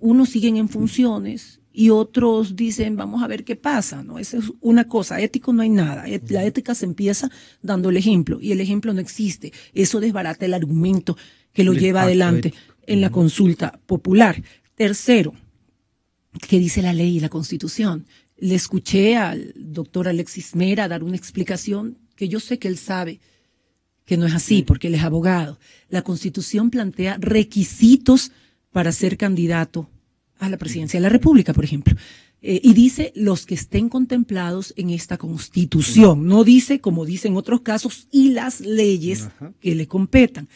unos siguen en funciones y otros dicen, vamos a ver qué pasa, ¿no? Esa es una cosa, ético no hay nada, la ética se empieza dando el ejemplo y el ejemplo no existe, eso desbarata el argumento que lo lleva adelante en la consulta popular. Tercero, ¿qué dice la ley y la constitución? Le escuché al doctor Alexis Mera dar una explicación que yo sé que él sabe, que no es así, porque él es abogado. La Constitución plantea requisitos para ser candidato a la presidencia de la República, por ejemplo. Eh, y dice los que estén contemplados en esta Constitución. No dice, como dicen otros casos, y las leyes que le competan.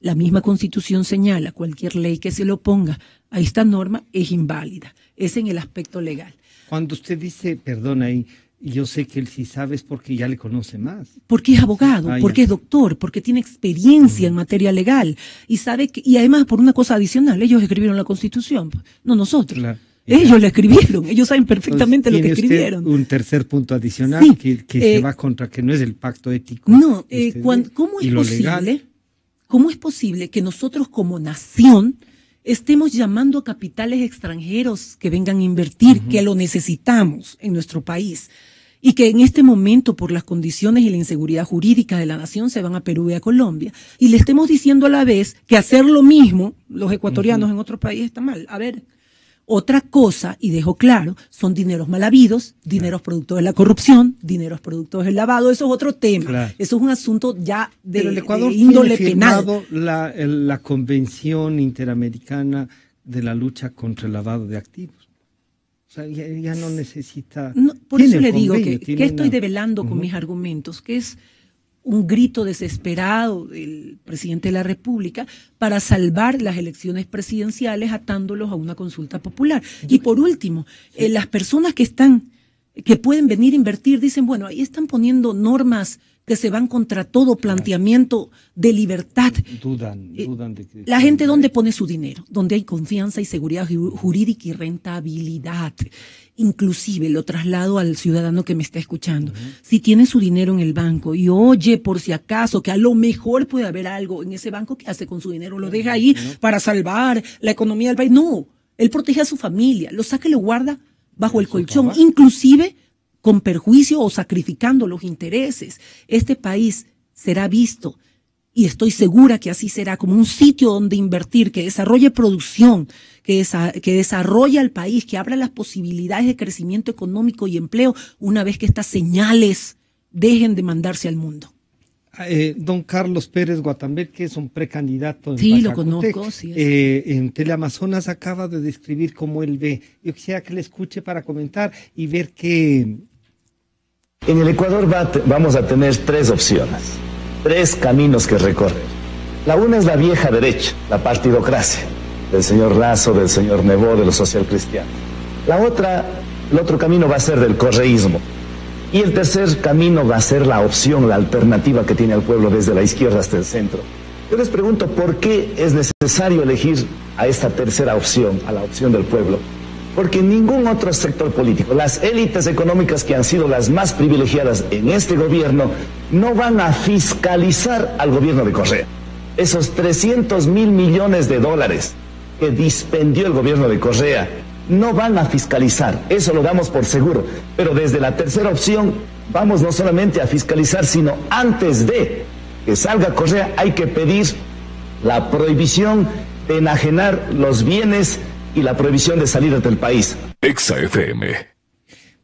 La misma Constitución señala cualquier ley que se le oponga a esta norma es inválida. Es en el aspecto legal. Cuando usted dice, perdón ahí, yo sé que él sí sabe es porque ya le conoce más. Porque es abogado, ah, porque es doctor, porque tiene experiencia en materia legal. Y sabe que, y además por una cosa adicional, ellos escribieron la constitución, no nosotros. Ellos la escribieron, ellos saben perfectamente lo que escribieron. un tercer punto adicional que, eh, se va contra, que no es el pacto ético. No, eh, este, ¿cómo, es posible, ¿cómo es posible que nosotros como nación estemos llamando a capitales extranjeros que vengan a invertir, que lo necesitamos en nuestro país? y que en este momento, por las condiciones y la inseguridad jurídica de la nación, se van a Perú y a Colombia. Y le estemos diciendo a la vez que hacer lo mismo, los ecuatorianos en otro país está mal. A ver, otra cosa, y dejo claro, son dineros mal habidos, dineros producto productos de la corrupción, dineros productos del lavado, eso es otro tema. Eso es un asunto ya de, Pero el Ecuador índole la Convención Interamericana de la Lucha contra el Lavado de Activos sea, ya, no necesita... por eso le digo que, estoy develando con mis argumentos, que es un grito desesperado del presidente de la República para salvar las elecciones presidenciales atándolos a una consulta popular. y por último, eh, las personas que están, que pueden venir a invertir, dicen, bueno, ahí están poniendo normas que se van contra todo planteamiento de libertad. Dudan, eh, dudan de que... La gente dónde pone su dinero, donde hay confianza y seguridad jurídica y rentabilidad. Inclusive lo traslado al ciudadano que me está escuchando. Si tiene su dinero en el banco y oye por si acaso que a lo mejor puede haber algo en ese banco, que hace con su dinero? ¿Lo deja ahí para salvar la economía del país? No, él protege a su familia, lo saca y lo guarda bajo el colchón. Inclusive con perjuicio o sacrificando los intereses. Este país será visto, y estoy segura que así será, como un sitio donde invertir, que desarrolle producción, que, desarrolle al país, que abra las posibilidades de crecimiento económico y empleo una vez que estas señales dejen de mandarse al mundo. Ah, eh, don Carlos Pérez Guatambel, que es un precandidato en Sí, lo conozco, sí. Eh, en Teleamazonas acaba de describir cómo él ve. Yo quisiera que le escuche para comentar y ver qué, en el Ecuador vamos a tener tres opciones, tres caminos que recorrer. La una es la vieja derecha, la partidocracia, del señor Razo, del señor Nebo, de los socialcristianos. La otra, el otro camino va a ser del correísmo. Y el tercer camino va a ser la opción, la alternativa que tiene el pueblo desde la izquierda hasta el centro. Yo les pregunto por qué es necesario elegir a esta tercera opción, a la opción del pueblo porque ningún otro sector político, las élites económicas que han sido las más privilegiadas en este gobierno, no van a fiscalizar al gobierno de Correa. Esos 300 mil millones de dólares que dispendió el gobierno de Correa no van a fiscalizar, eso lo damos por seguro, pero desde la tercera opción vamos no solamente a fiscalizar, sino antes de que salga Correa hay que pedir la prohibición de enajenar los bienes y la prohibición de salir del país. Exa FM.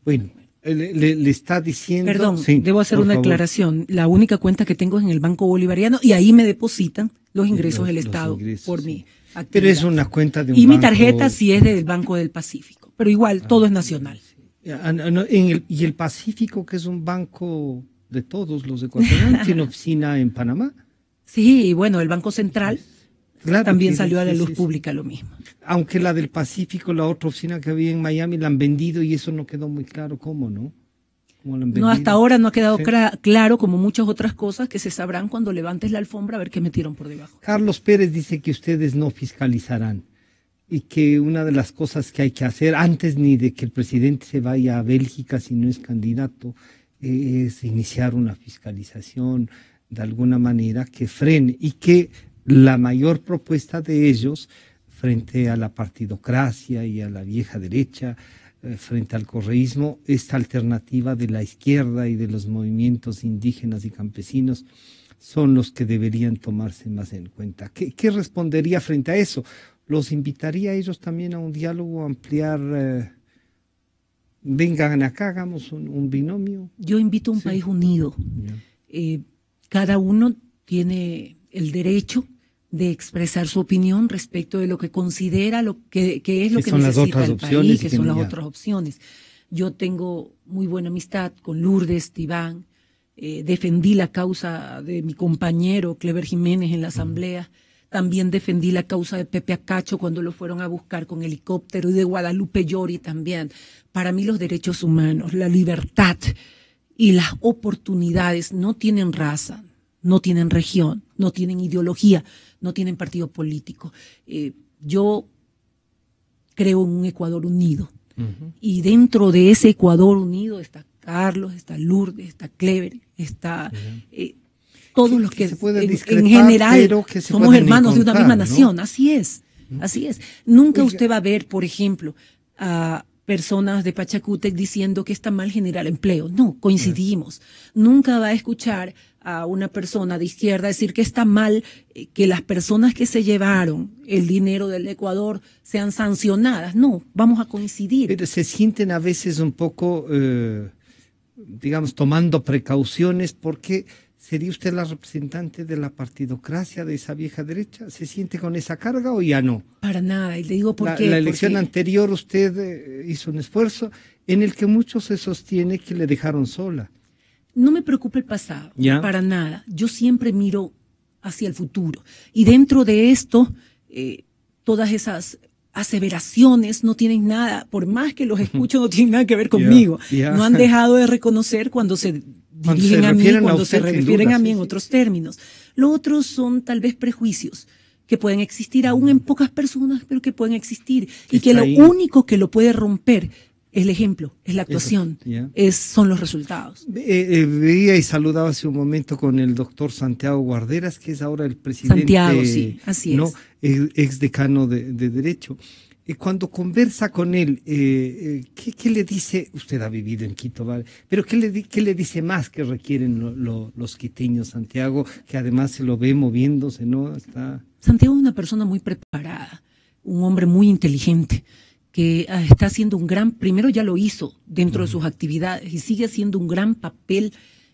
Bueno, eh, le, está diciendo. Perdón, debo hacer una aclaración. La única cuenta que tengo es en el Banco Bolivariano y ahí me depositan los ingresos del Estado por mí. mi actividad. Pero es una cuenta de un Y mi tarjeta sí es del Banco del Pacífico. Pero igual, ah, todo es nacional. Ah, y el Pacífico, que es un banco de todos los ecuatorianos, tiene oficina en Panamá. Sí, y bueno, el Banco Central también salió a la luz pública lo mismo. Aunque la del Pacífico, la otra oficina que había en Miami, la han vendido y eso no quedó muy claro cómo, ¿no? ¿Cómo la han no, hasta ahora no ha quedado claro, como muchas otras cosas que se sabrán cuando levantes la alfombra a ver qué metieron por debajo. Carlos Pérez dice que ustedes no fiscalizarán y que una de las cosas que hay que hacer antes ni de que el presidente se vaya a Bélgica si no es candidato es iniciar una fiscalización de alguna manera que frene y que la mayor propuesta de ellos frente a la partidocracia y a la vieja derecha, eh, frente al correísmo, esta alternativa de la izquierda y de los movimientos indígenas y campesinos son los que deberían tomarse más en cuenta. ¿Qué, respondería frente a eso? ¿Los invitaría a ellos también a un diálogo, a ampliar... Eh, vengan acá, hagamos un, binomio. Yo invito a un país unido. Eh, cada uno tiene el derecho de expresar su opinión respecto de lo que considera lo que, es lo que, necesita el país, que, son las otras opciones. Yo tengo muy buena amistad con Lourdes Iván, eh, defendí la causa de mi compañero Clever Jiménez en la asamblea, también defendí la causa de Pepe Acacho cuando lo fueron a buscar con helicóptero y de Guadalupe Llori también. Para mí los derechos humanos, la libertad y las oportunidades no tienen raza, no tienen región, no tienen ideología, no tienen partido político. Eh, yo creo en un Ecuador unido. Y dentro de ese Ecuador unido está Carlos, está Lourdes, está Clever, está... Eh, todos los que, en, general somos hermanos de una misma nación, así es, así es. Nunca usted va a ver, por ejemplo, a, personas de Pachacútec diciendo que está mal generar empleo. No, coincidimos. Nunca va a escuchar a una persona de izquierda decir que está mal eh, que las personas que se llevaron el dinero del Ecuador sean sancionadas. No, vamos a coincidir. Pero se sienten a veces un poco, eh, digamos, tomando precauciones porque ¿Sería usted la representante de la partidocracia de esa vieja derecha? ¿Se siente con esa carga o ya no? Para nada, y le digo por la, La elección anterior usted eh, hizo un esfuerzo en el que muchos se sostiene que le dejaron sola. No me preocupa el pasado, para nada. Yo siempre miro hacia el futuro. Y dentro de esto, eh, todas esas aseveraciones no tienen nada, por más que los escucho, no tienen nada que ver conmigo. No han dejado de reconocer cuando se dirigen a mí, cuando se refieren a mí en otros términos. Lo otro son tal vez prejuicios que pueden existir aún en pocas personas, pero que pueden existir y que lo único que lo puede romper es el ejemplo, es la actuación, es, son los resultados. Eh, eh, veía y saludaba hace un momento con el doctor Santiago Guarderas, que es ahora el presidente. Santiago, sí, así es. ¿no? Ex decano de, de Derecho cuando conversa con él, eh, eh, ¿qué, le dice? Usted ha vivido en Quito, ¿vale? Pero ¿qué le, qué le dice más que requieren los quiteños, Santiago? Que además se lo ve moviéndose, ¿no? Está... Santiago es una persona muy preparada, un hombre muy inteligente que ah, está haciendo un gran, primero ya lo hizo dentro de sus actividades y sigue haciendo un gran papel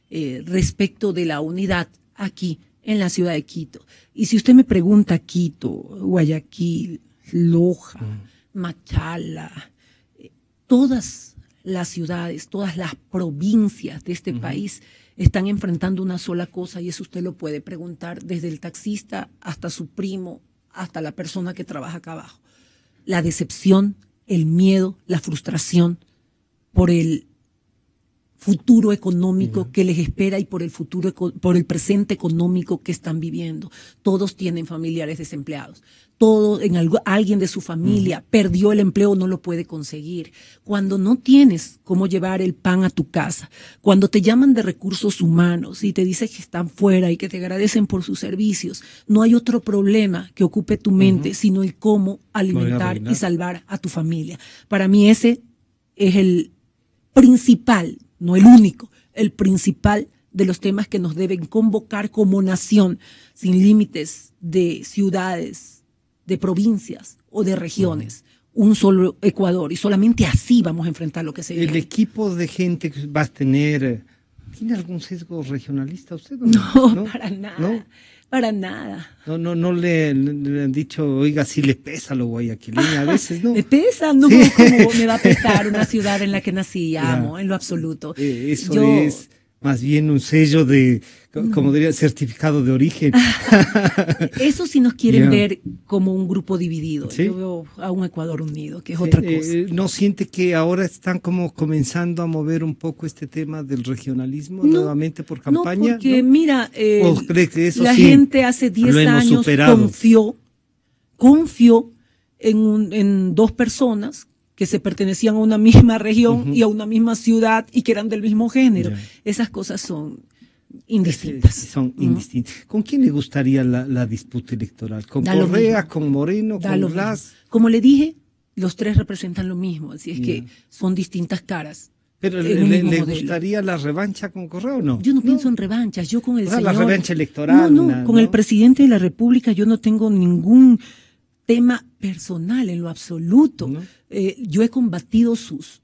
eh, respecto de la unidad aquí en la ciudad de Quito. Y si usted me pregunta Quito, Guayaquil, Loja, mm. Machala, eh, todas las ciudades, todas las provincias de este país están enfrentando una sola cosa y eso usted lo puede preguntar desde el taxista hasta su primo, hasta la persona que trabaja acá abajo. La decepción, el miedo, la frustración por el futuro económico que les espera y por el futuro por el presente económico que están viviendo. Todos tienen familiares desempleados. Todo en algo, alguien de su familia perdió el empleo, no lo puede conseguir. Cuando no tienes cómo llevar el pan a tu casa, cuando te llaman de recursos humanos y te dicen que están fuera y que te agradecen por sus servicios, no hay otro problema que ocupe tu mente sino el cómo alimentar y salvar a tu familia. Para mí ese es el principal no el único, el principal de los temas que nos deben convocar como nación, sin límites de ciudades, de provincias o de regiones. Un solo Ecuador y solamente así vamos a enfrentar lo que se viene. ¿El equipo de gente que vas a tener eh, tiene algún sesgo regionalista usted? No, para nada. Para nada. No, no, no le, han dicho, oiga, si le pesa lo voy a veces no. ¿Me pesa, no me va a pesar una ciudad en la que nací amo, en lo absoluto. E, eso es más bien un sello de Mm. como diría, certificado de origen. Eso sí nos quieren ver como un grupo dividido. Yo veo a un Ecuador unido, que es otra eh, cosa. Eh, ¿No siente que ahora están como comenzando a mover un poco este tema del regionalismo nuevamente por campaña? No, porque mira, eh, la gente hace 10 años confió, confió en, dos personas que se pertenecían a una misma región y a una misma ciudad y que eran del mismo género. Esas cosas son indistintas. Son indistintas. ¿Con quién le gustaría la, disputa electoral? ¿Con Correa, con Moreno, con Blas? Como le dije, los tres representan lo mismo, así es que son distintas caras. ¿Pero le, gustaría la revancha con Correa o no? Yo no, pienso en revanchas, yo con el la revancha electoral. No, no, con el presidente de la República yo no tengo ningún tema personal en lo absoluto. Eh, yo he combatido sus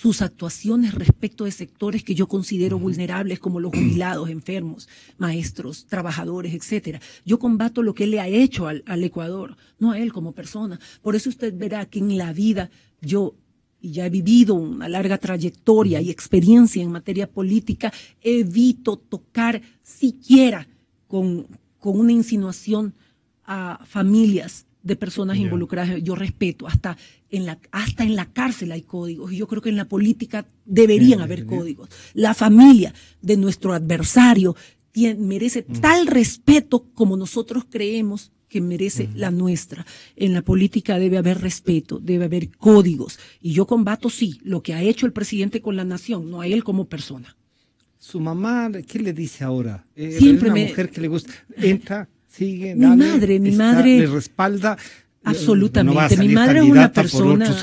sus actuaciones respecto de sectores que yo considero vulnerables como los jubilados, enfermos, maestros, trabajadores, etcétera. Yo combato lo que él le ha hecho al, Ecuador, no a él como persona. Por eso usted verá que en la vida yo y ya he vivido una larga trayectoria y experiencia en materia política, evito tocar siquiera con, una insinuación a familias de personas involucradas. Yo respeto hasta hasta en la cárcel hay códigos, y yo creo que en la política deberían haber códigos. La familia de nuestro adversario merece mm. tal respeto como nosotros creemos que merece mm. la nuestra. En la política debe haber respeto, debe haber códigos. Y yo combato, sí, lo que ha hecho el presidente con la nación, no a él como persona. Su mamá, ¿qué le dice ahora? Eh, Siempre es una mujer que le gusta. Entra, sigue, Mi madre, mi madre. Le respalda. Absolutamente. mi madre es una persona.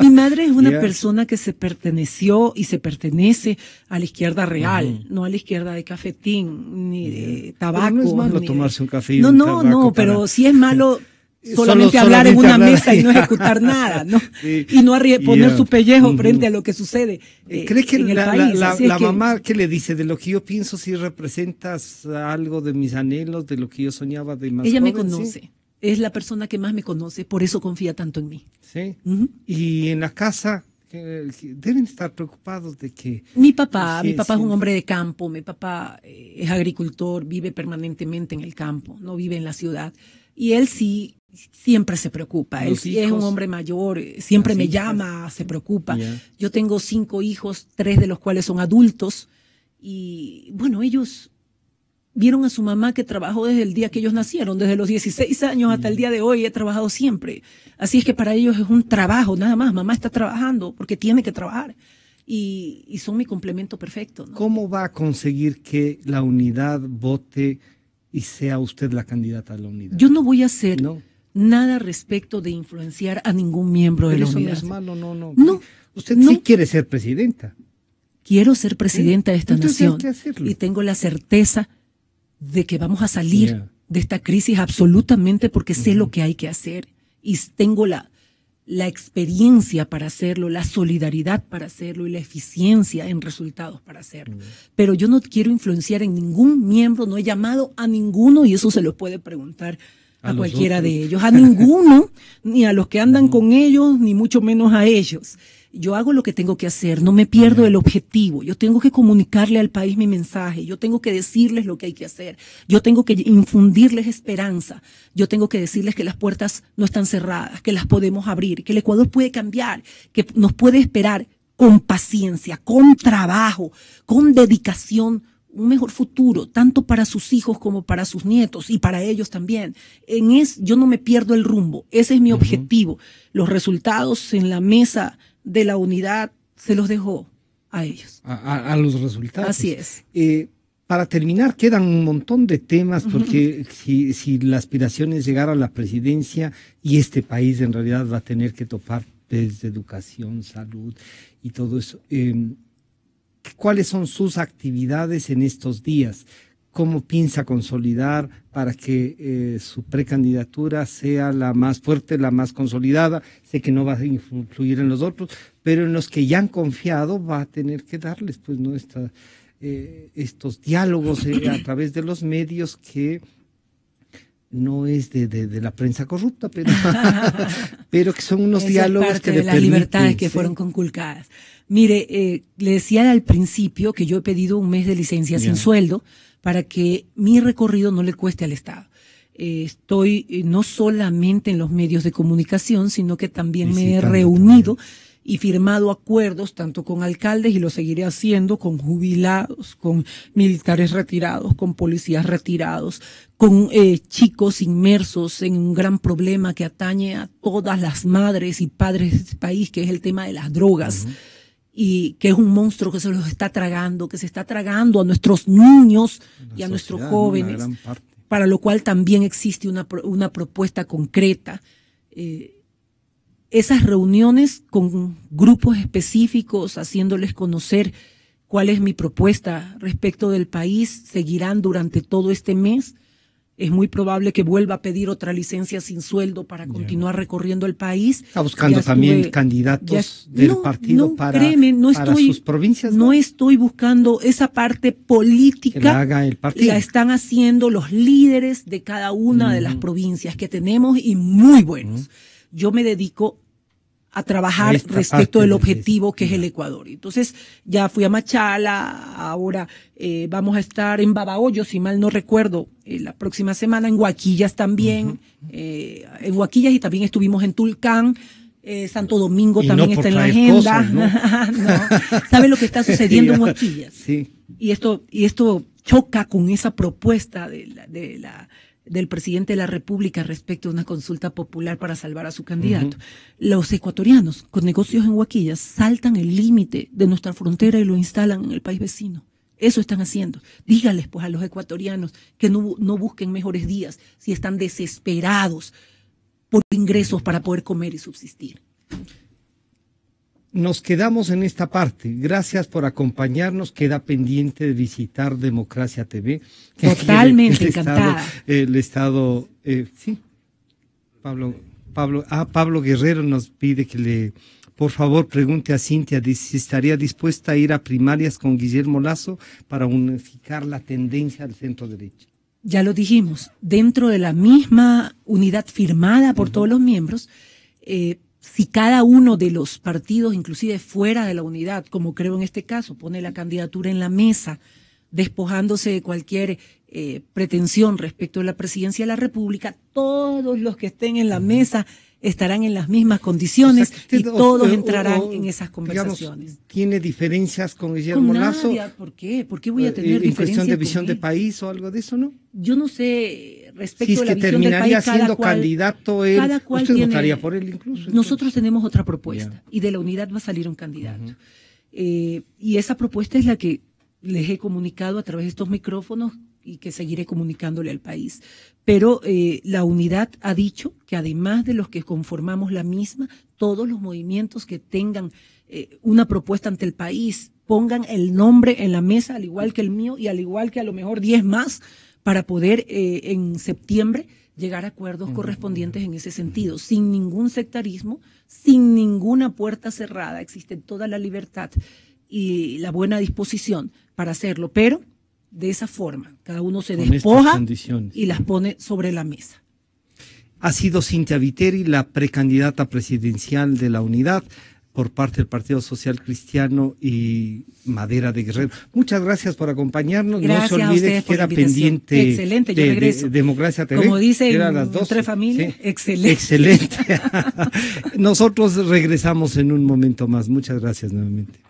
mi madre es una persona que se perteneció y se pertenece a la izquierda real, no a la izquierda de cafetín ni de tabaco. no tomarse un café. No, no, no, pero si es malo. Solamente hablar en una mesa y no ejecutar nada, ¿no? y no poner su pellejo frente a lo que sucede. Eh, ¿Crees que la, mamá que le dice de lo que yo pienso si representas algo de mis anhelos, de lo que yo soñaba de más Ella me conoce es la persona que más me conoce, por eso confía tanto en mí. Sí. Y en la casa deben estar preocupados de que... Mi papá, mi papá es un hombre de campo, mi papá eh, es agricultor, vive permanentemente en el campo, no vive en la ciudad. Y él sí siempre se preocupa. Él sí es un hombre mayor, eh, siempre ah, me pues. llama, se preocupa. Yo tengo cinco hijos, tres de los cuales son adultos. Y bueno, ellos vieron a su mamá que trabajó desde el día que ellos nacieron, desde los 16 años hasta el mm. día de hoy he trabajado siempre. Así es que para ellos es un trabajo, nada más, mamá está trabajando porque tiene que trabajar. Y, son mi complemento perfecto. ¿Cómo va a conseguir que la unidad vote y sea usted la candidata a la unidad? Yo no voy a hacer nada respecto de influenciar a ningún miembro de la unidad. No, no, no. usted no quiere ser presidenta. Quiero ser presidenta de esta nación y tengo la certeza de que vamos a salir de esta crisis absolutamente porque sé lo que hay que hacer y tengo la, la experiencia para hacerlo, la solidaridad para hacerlo y la eficiencia en resultados para hacerlo. Pero yo no quiero influenciar en ningún miembro, no he llamado a ninguno y eso se lo puede preguntar a, cualquiera de ellos, a ninguno, ni a los que andan con ellos, ni mucho menos a ellos. Yo hago lo que tengo que hacer, no me pierdo el objetivo, yo tengo que comunicarle al país mi mensaje, yo tengo que decirles lo que hay que hacer, yo tengo que infundirles esperanza, yo tengo que decirles que las puertas no están cerradas, que las podemos abrir, que el Ecuador puede cambiar, que nos puede esperar con paciencia, con trabajo, con dedicación un mejor futuro, tanto para sus hijos como para sus nietos y para ellos también. En es, yo no me pierdo el rumbo, ese es mi objetivo. Los resultados en la mesa de la unidad se los dejo a ellos. A, los resultados. Así es. Eh, para terminar, quedan un montón de temas, porque si, si la aspiración es llegar a la presidencia y este país en realidad va a tener que topar desde educación, salud y todo eso. Em, cuáles son sus actividades en estos días, cómo piensa consolidar para que eh, su precandidatura sea la más fuerte, la más consolidada. Sé que no va a influir en los otros, pero en los que ya han confiado va a tener que darles pues eh, estos diálogos eh, a través de los medios que no es de, de, la prensa corrupta, pero, pero que son unos diálogos parte de las libertades que fueron conculcadas. Mire, eh, le decía al principio que yo he pedido un mes de licencia sin sueldo para que mi recorrido no le cueste al Estado. Eh, estoy eh, no solamente en los medios de comunicación, sino que también me he reunido y firmado acuerdos tanto con alcaldes y lo seguiré haciendo con jubilados, con militares retirados, con policías retirados, con eh, chicos inmersos en un gran problema que atañe a todas las madres y padres de este país, que es el tema de las drogas. y que es un monstruo que se los está tragando, que se está tragando a nuestros niños y a nuestros jóvenes, para lo cual también existe una, una propuesta concreta eh, esas reuniones con grupos específicos, haciéndoles conocer cuál es mi propuesta respecto del país, seguirán durante todo este mes. Es muy probable que vuelva a pedir otra licencia sin sueldo para continuar recorriendo el país. Está buscando también candidatos del partido para, no sus provincias. ¿no? estoy buscando esa parte política. Que la están haciendo los líderes de cada una de las provincias que tenemos y muy buenos. Yo me dedico a trabajar respecto del objetivo que es el Ecuador. Entonces, ya fui a Machala, ahora eh, vamos a estar en Babahoyo, si mal no recuerdo, eh, la próxima semana, en Guaquillas también, eh, en Guaquillas y también estuvimos en Tulcán. Santo Domingo también está en la agenda. no. sabe lo que está sucediendo en Huaquillas? Sí. Y esto, y esto choca con esa propuesta de la del presidente de la República respecto a una consulta popular para salvar a su candidato. Los ecuatorianos con negocios en Huaquillas saltan el límite de nuestra frontera y lo instalan en el país vecino. Eso están haciendo. Dígales pues a los ecuatorianos que no, no busquen mejores días si están desesperados por ingresos para poder comer y subsistir. Nos quedamos en esta parte. Gracias por acompañarnos. Queda pendiente de visitar Democracia TV. Totalmente el, encantada. Estado, el Estado, eh, sí. Pablo, Pablo, ah, Pablo Guerrero nos pide que le, por favor, pregunte a Cintia si estaría dispuesta a ir a primarias con Guillermo Lazo para unificar la tendencia al centro derecha. Ya lo dijimos, dentro de la misma unidad firmada por todos los miembros, eh, si cada uno de los partidos, inclusive fuera de la unidad, como creo en este caso, pone la candidatura en la mesa, despojándose de cualquier eh, pretensión respecto a la presidencia de la República, todos los que estén en la mesa estarán en las mismas condiciones y todos entrarán en esas conversaciones. ¿Tiene diferencias con Guillermo con Lazo? ¿Por qué? ¿Por qué voy a eh, tener diferencias? ¿En cuestión de visión de país o algo de eso, no? Yo no sé es que terminaría siendo candidato él, usted votaría por él incluso. Nosotros tenemos otra propuesta y de la unidad va a salir un candidato. Eh, y esa propuesta es la que les he comunicado a través de estos micrófonos y que seguiré comunicándole al país. Pero eh, la unidad ha dicho que además de los que conformamos la misma, todos los movimientos que tengan eh, una propuesta ante el país, pongan el nombre en la mesa, al igual que el mío y al igual que a lo mejor 10 más, para poder eh, en septiembre llegar a acuerdos correspondientes en ese sentido, sin ningún sectarismo, sin ninguna puerta cerrada, existe toda la libertad y la buena disposición para hacerlo, pero de esa forma, cada uno se despoja y las pone sobre la mesa. Ha sido Cintia Viteri, la precandidata presidencial de la unidad por parte del Partido Social Cristiano y Madera de Guerrero. Muchas gracias por acompañarnos. no se olvide que queda pendiente de, Democracia TV. Como dice las tres familias, excelente. Excelente. Nosotros regresamos en un momento más. Muchas gracias nuevamente.